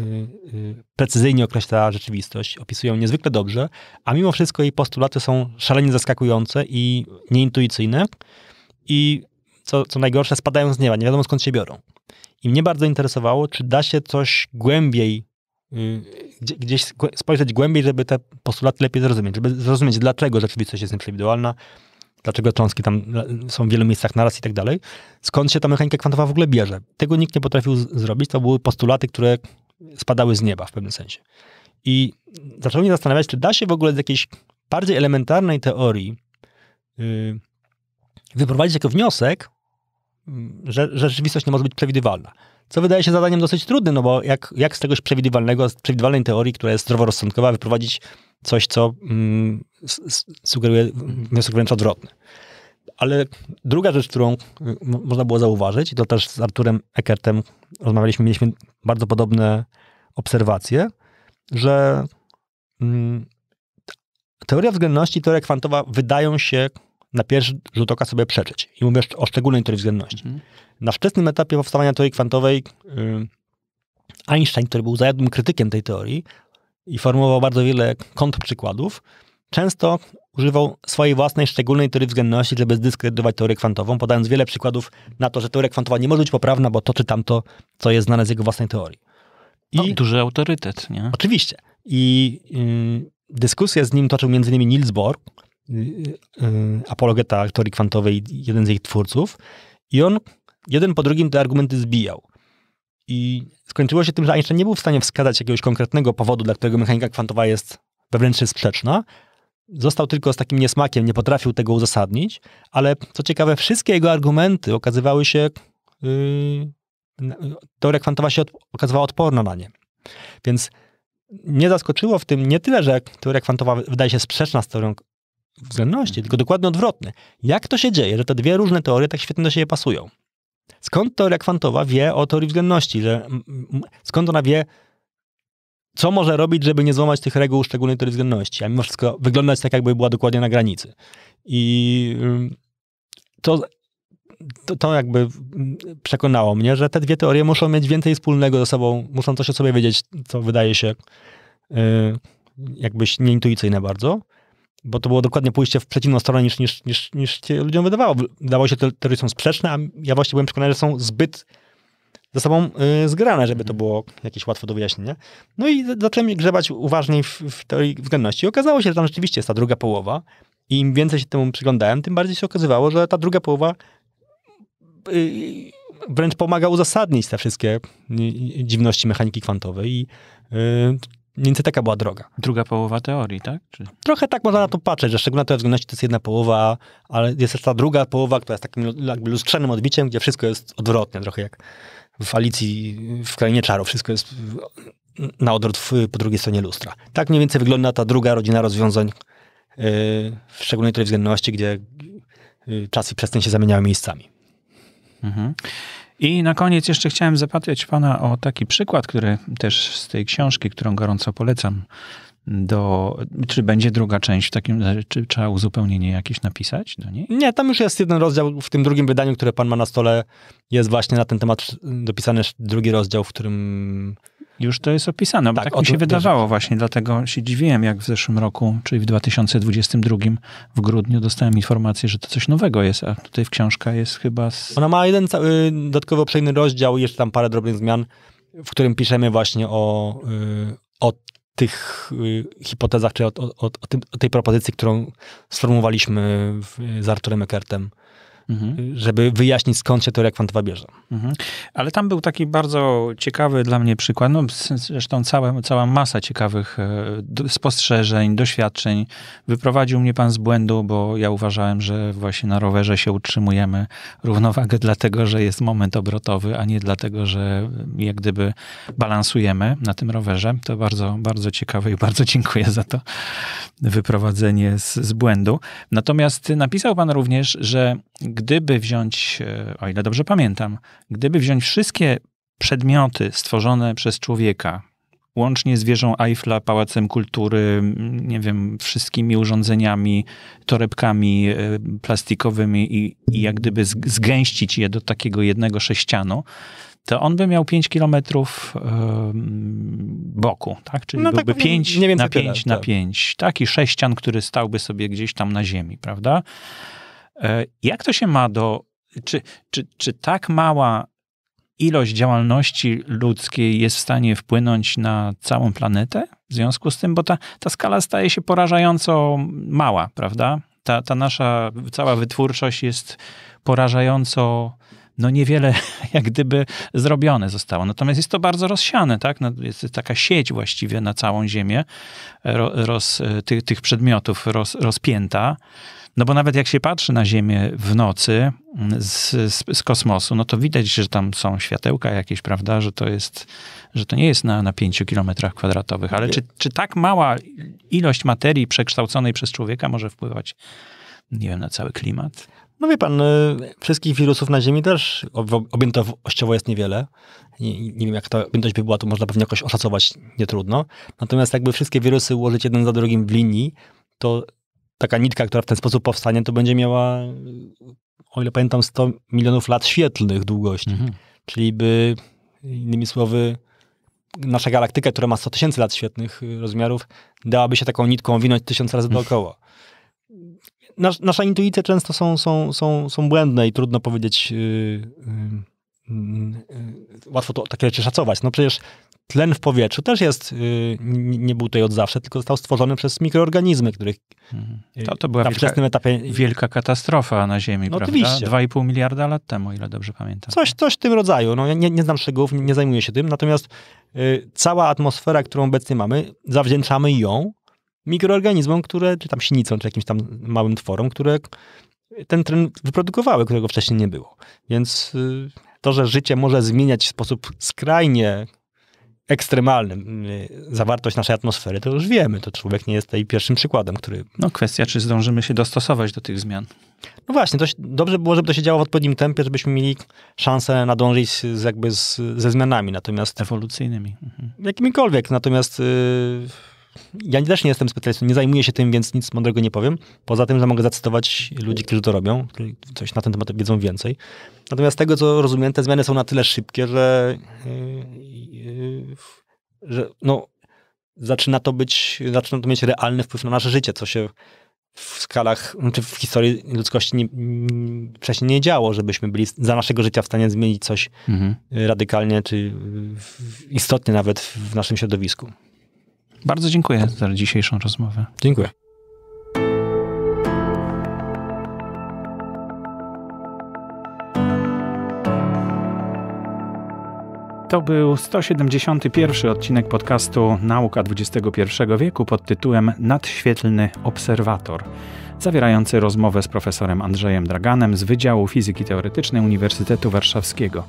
S2: y, precyzyjnie określa rzeczywistość, opisują niezwykle dobrze, a mimo wszystko jej postulaty są szalenie zaskakujące i nieintuicyjne i co, co najgorsze spadają z nieba, nie wiadomo skąd się biorą. I mnie bardzo interesowało, czy da się coś głębiej, y, gdzie, gdzieś spojrzeć głębiej, żeby te postulaty lepiej zrozumieć, żeby zrozumieć, dlaczego rzeczywistość jest nieprzewidywalna, dlaczego cząstki tam są w wielu miejscach naraz i tak dalej. Skąd się ta mechanika kwantowa w ogóle bierze? Tego nikt nie potrafił zrobić. To były postulaty, które spadały z nieba w pewnym sensie. I zacząłem się zastanawiać, czy da się w ogóle z jakiejś bardziej elementarnej teorii yy, wyprowadzić jako wniosek, mm, że, że, rzeczywistość nie może być przewidywalna. Co wydaje się zadaniem dosyć trudnym, no bo jak, jak z tegoś przewidywalnego, z przewidywalnej teorii, która jest zdroworozsądkowa, wyprowadzić coś, co mm, sugeruje wniosek wręcz odwrotny. Ale druga rzecz, którą y, można było zauważyć, i to też z Arturem Eckertem rozmawialiśmy, mieliśmy bardzo podobne obserwacje, że mm, teoria względności i teoria kwantowa wydają się na pierwszy rzut oka sobie przeczyć. I mówię o szczególnej teorii względności. Mhm. Na wczesnym etapie powstawania teorii kwantowej y, Einstein, który był zajadłym krytykiem tej teorii i formułował bardzo wiele kontrprzykładów, przykładów Często używał swojej własnej szczególnej teorii względności, żeby zdyskredytować teorię kwantową, podając wiele przykładów na to, że teoria kwantowa nie może być poprawna, bo to czy tamto, co jest znane z jego własnej teorii. I no, duży autorytet, nie? Oczywiście. I yy, dyskusję z nim toczył m.in. Niels Bohr, y, y, y, apologeta teorii kwantowej, jeden z jej twórców. I on jeden po drugim te argumenty zbijał. I skończyło się tym, że Einstein nie był w stanie wskazać jakiegoś konkretnego powodu, dla którego mechanika kwantowa jest wewnętrznie sprzeczna, Został tylko z takim niesmakiem, nie potrafił tego uzasadnić, ale co ciekawe, wszystkie jego argumenty okazywały się, yy, teoria kwantowa się od, okazywała odporna na nie. Więc mnie zaskoczyło w tym nie tyle, że teoria kwantowa wydaje się sprzeczna z teorią względności, tylko dokładnie odwrotnie. Jak to się dzieje, że te dwie różne teorie tak świetnie do siebie pasują? Skąd teoria kwantowa wie o teorii względności? Że, skąd ona wie, co może robić, żeby nie złamać tych reguł szczególnej względności, a mimo wszystko wyglądać tak, jakby była dokładnie na granicy. I to, to, to, jakby przekonało mnie, że te dwie teorie muszą mieć więcej wspólnego ze sobą, muszą coś o sobie wiedzieć, co wydaje się yy, jakbyś nieintuicyjne bardzo, bo to było dokładnie pójście w przeciwną stronę niż, niż, niż, niż się ludziom wydawało. Wydawało się, że te teorie są sprzeczne, a ja właśnie byłem przekonany, że są zbyt ze sobą y, zgrane, żeby to mhm. było jakieś łatwo do wyjaśnienia. No i zacząłem grzebać uważniej w, w teorii względności. I okazało się, że tam rzeczywiście jest ta druga połowa i im więcej się temu przyglądałem, tym bardziej się okazywało, że ta druga połowa y, wręcz pomaga uzasadnić te wszystkie y, dziwności mechaniki kwantowej i Mniej y, więcej taka była droga. Druga połowa teorii, tak? Czy... Trochę tak można na to patrzeć, że szczególna teoria względności to jest jedna połowa, ale jest też ta druga połowa, która jest takim jakby lustrzanym odbiciem, gdzie wszystko jest odwrotnie, trochę jak w Alicji w Krainie Czarów. Wszystko jest na odwrót po drugiej stronie lustra. Tak mniej więcej wygląda ta druga rodzina rozwiązań, e, w szczególnej tej względności, gdzie e, czas i przestrzeń się zamieniały miejscami.
S1: Mhm. I na koniec jeszcze chciałem zapytać Pana o taki przykład, który też z tej książki, którą gorąco polecam, do, czy będzie druga część w takim razie, czy trzeba uzupełnienie jakieś napisać do niej?
S2: Nie, tam już jest jeden rozdział w tym drugim wydaniu, które pan ma na stole, jest właśnie na ten temat dopisany drugi rozdział, w którym... Już to
S1: jest opisane, bo tak, tak mi się wydawało właśnie, dlatego się dziwiłem, jak w zeszłym roku, czyli w 2022 w grudniu dostałem informację, że to coś nowego jest, a tutaj w książka jest chyba... Z...
S2: Ona ma jeden cały dodatkowo obszerny rozdział, jeszcze tam parę drobnych zmian, w którym piszemy właśnie o, y, o tych y, hipotezach, czy o, o, o, tym, o tej propozycji, którą sformułowaliśmy z Arturem Eckertem Mhm. żeby wyjaśnić skąd się teoria kwantowa bierze. Mhm. Ale tam był taki bardzo ciekawy dla mnie przykład, no,
S1: zresztą cała, cała masa ciekawych e, spostrzeżeń, doświadczeń. Wyprowadził mnie pan z błędu, bo ja uważałem, że właśnie na rowerze się utrzymujemy równowagę [laughs] dlatego, że jest moment obrotowy, a nie dlatego, że jak gdyby balansujemy na tym rowerze. To bardzo, bardzo ciekawe i bardzo dziękuję za to wyprowadzenie z, z błędu. Natomiast napisał pan również, że gdyby wziąć, e, o ile dobrze pamiętam, gdyby wziąć wszystkie przedmioty stworzone przez człowieka, łącznie z wieżą Eiffla, Pałacem Kultury, nie wiem, wszystkimi urządzeniami, torebkami e, plastikowymi i, i jak gdyby zgęścić je do takiego jednego sześcianu, to on by miał 5 kilometrów e, boku, tak? Czyli no byłby tak, na 5 na 5. Tak. Taki sześcian, który stałby sobie gdzieś tam na ziemi, prawda? E, jak to się ma do. Czy, czy, czy tak mała ilość działalności ludzkiej jest w stanie wpłynąć na całą planetę w związku z tym, bo ta, ta skala staje się porażająco mała, prawda? Ta, ta nasza cała wytwórczość jest porażająco no niewiele [laughs] jak gdyby zrobione zostało. Natomiast jest to bardzo rozsiane, tak? No, jest taka sieć właściwie na całą Ziemię roz, e, tych, tych przedmiotów roz, rozpięta. No bo nawet jak się patrzy na Ziemię w nocy mm, z, z, z, kosmosu, no to widać, że tam są światełka jakieś, prawda, że to jest, że to nie jest na, na 5 kilometrach kwadratowych. Ale czy, czy tak mała ilość materii przekształconej przez człowieka
S2: może wpływać, nie wiem, na cały klimat? No wie pan, y, wszystkich wirusów na Ziemi też objętościowo jest niewiele. Nie, nie, wiem, jak ta objętość by była, to można pewnie jakoś oszacować, nie trudno. Natomiast jakby wszystkie wirusy ułożyć jeden za drugim w linii, to taka nitka, która w ten sposób powstanie, to będzie miała, o ile pamiętam, 100 milionów lat świetlnych długości. Mhm. Czyli by, innymi słowy, nasza galaktyka, która ma 100 tysięcy lat świetnych y, rozmiarów, dałaby się taką nitką winąć tysiąc razy dookoła. Nasz, nasza intuicje często są, są, są, są błędne i trudno powiedzieć, yy, yy, yy, łatwo to takie rzeczy szacować. No przecież tlen w powietrzu też jest, y, nie był tutaj od zawsze, tylko został stworzony przez mikroorganizmy, których mhm. y, to, to była na wczesnym etapie... Wielka katastrofa na Ziemi, no, prawda? 2,5 miliarda lat temu, o ile dobrze pamiętam. Coś, coś w tym rodzaju. No, ja nie, nie znam szczegółów, nie, nie zajmuję się tym, natomiast y, cała atmosfera, którą obecnie mamy, zawdzięczamy ją mikroorganizmom, które, czy tam sinicą, czy jakimś tam małym tworom, które ten tren wyprodukowały, którego wcześniej nie było. Więc... Y, to, że życie może zmieniać w sposób skrajnie ekstremalnym mm, zawartość naszej atmosfery, to już wiemy, to człowiek nie jest tutaj pierwszym przykładem, który... No kwestia, czy zdążymy się dostosować do tych zmian. No właśnie, to dobrze było, żeby to się działo w odpowiednim tempie, żebyśmy mieli szansę nadążyć z, jakby z, ze zmianami, natomiast... Ewolucyjnymi. Mhm. Jakimikolwiek, natomiast... Yy... Ja też nie jestem specjalistą, nie zajmuję się tym, więc nic mądrego nie powiem. Poza tym, że mogę zacytować ludzi, którzy to robią, którzy coś na ten temat wiedzą więcej. Natomiast z tego, co rozumiem, te zmiany są na tyle szybkie, że y, że no, zaczyna to być, zaczyna to mieć realny wpływ na nasze życie, co się w skalach, znaczy w historii ludzkości nie, wcześniej nie działo, żebyśmy byli za naszego życia w stanie zmienić coś mhm. Y, radykalnie, czy istotnie nawet w naszym środowisku.
S1: Bardzo dziękuję za dzisiejszą rozmowę. Dziękuję. To był 171 odcinek podcastu Nauka XXI wieku pod tytułem Nadświetlny Obserwator, zawierający rozmowę z profesorem Andrzejem Draganem z Wydziału Fizyki Teoretycznej Uniwersytetu Warszawskiego.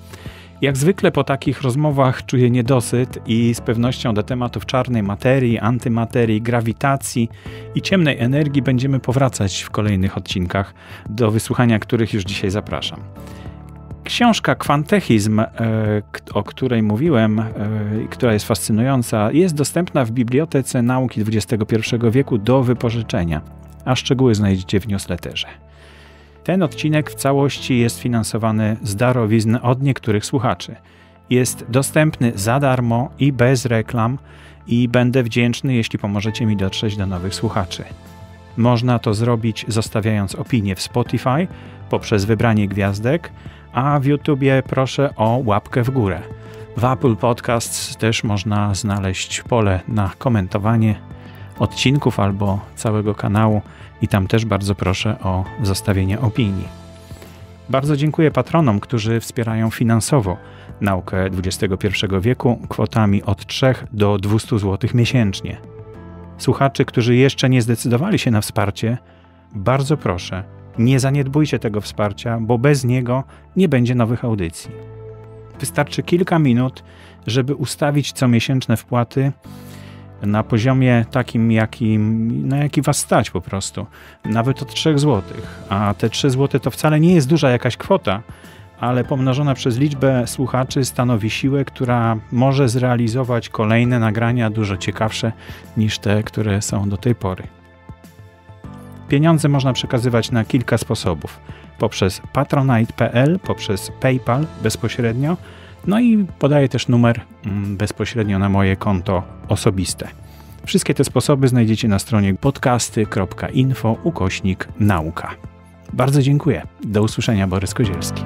S1: Jak zwykle po takich rozmowach czuję niedosyt i z pewnością do tematów czarnej materii, antymaterii, grawitacji i ciemnej energii będziemy powracać w kolejnych odcinkach, do wysłuchania których już dzisiaj zapraszam. Książka Kwantechizm, e, o której mówiłem, e, która jest fascynująca, jest dostępna w Bibliotece Nauki XXI wieku do wypożyczenia, a szczegóły znajdziecie w newsletterze. Ten odcinek w całości jest finansowany z darowizn od niektórych słuchaczy. Jest dostępny za darmo i bez reklam i będę wdzięczny, jeśli pomożecie mi dotrzeć do nowych słuchaczy. Można to zrobić zostawiając opinię w Spotify poprzez wybranie gwiazdek, a w YouTubie proszę o łapkę w górę. W Apple Podcasts też można znaleźć pole na komentowanie odcinków albo całego kanału i tam też bardzo proszę o zostawienie opinii. Bardzo dziękuję patronom, którzy wspierają finansowo naukę XXI wieku kwotami od 3 do 200 zł miesięcznie słuchaczy, którzy jeszcze nie zdecydowali się na wsparcie, bardzo proszę, nie zaniedbujcie tego wsparcia, bo bez niego nie będzie nowych audycji. Wystarczy kilka minut, żeby ustawić comiesięczne wpłaty na poziomie takim, jakim, na jaki was stać po prostu. Nawet od 3 zł. A te 3 zł to wcale nie jest duża jakaś kwota, ale pomnożona przez liczbę słuchaczy stanowi siłę, która może zrealizować kolejne nagrania dużo ciekawsze niż te, które są do tej pory. Pieniądze można przekazywać na kilka sposobów: poprzez patronite.pl, poprzez PayPal bezpośrednio, no i podaję też numer mm, bezpośrednio na moje konto osobiste. Wszystkie te sposoby znajdziecie na stronie podcasty.info ukośnik nauka. Bardzo dziękuję. Do usłyszenia, Borys Kozielski.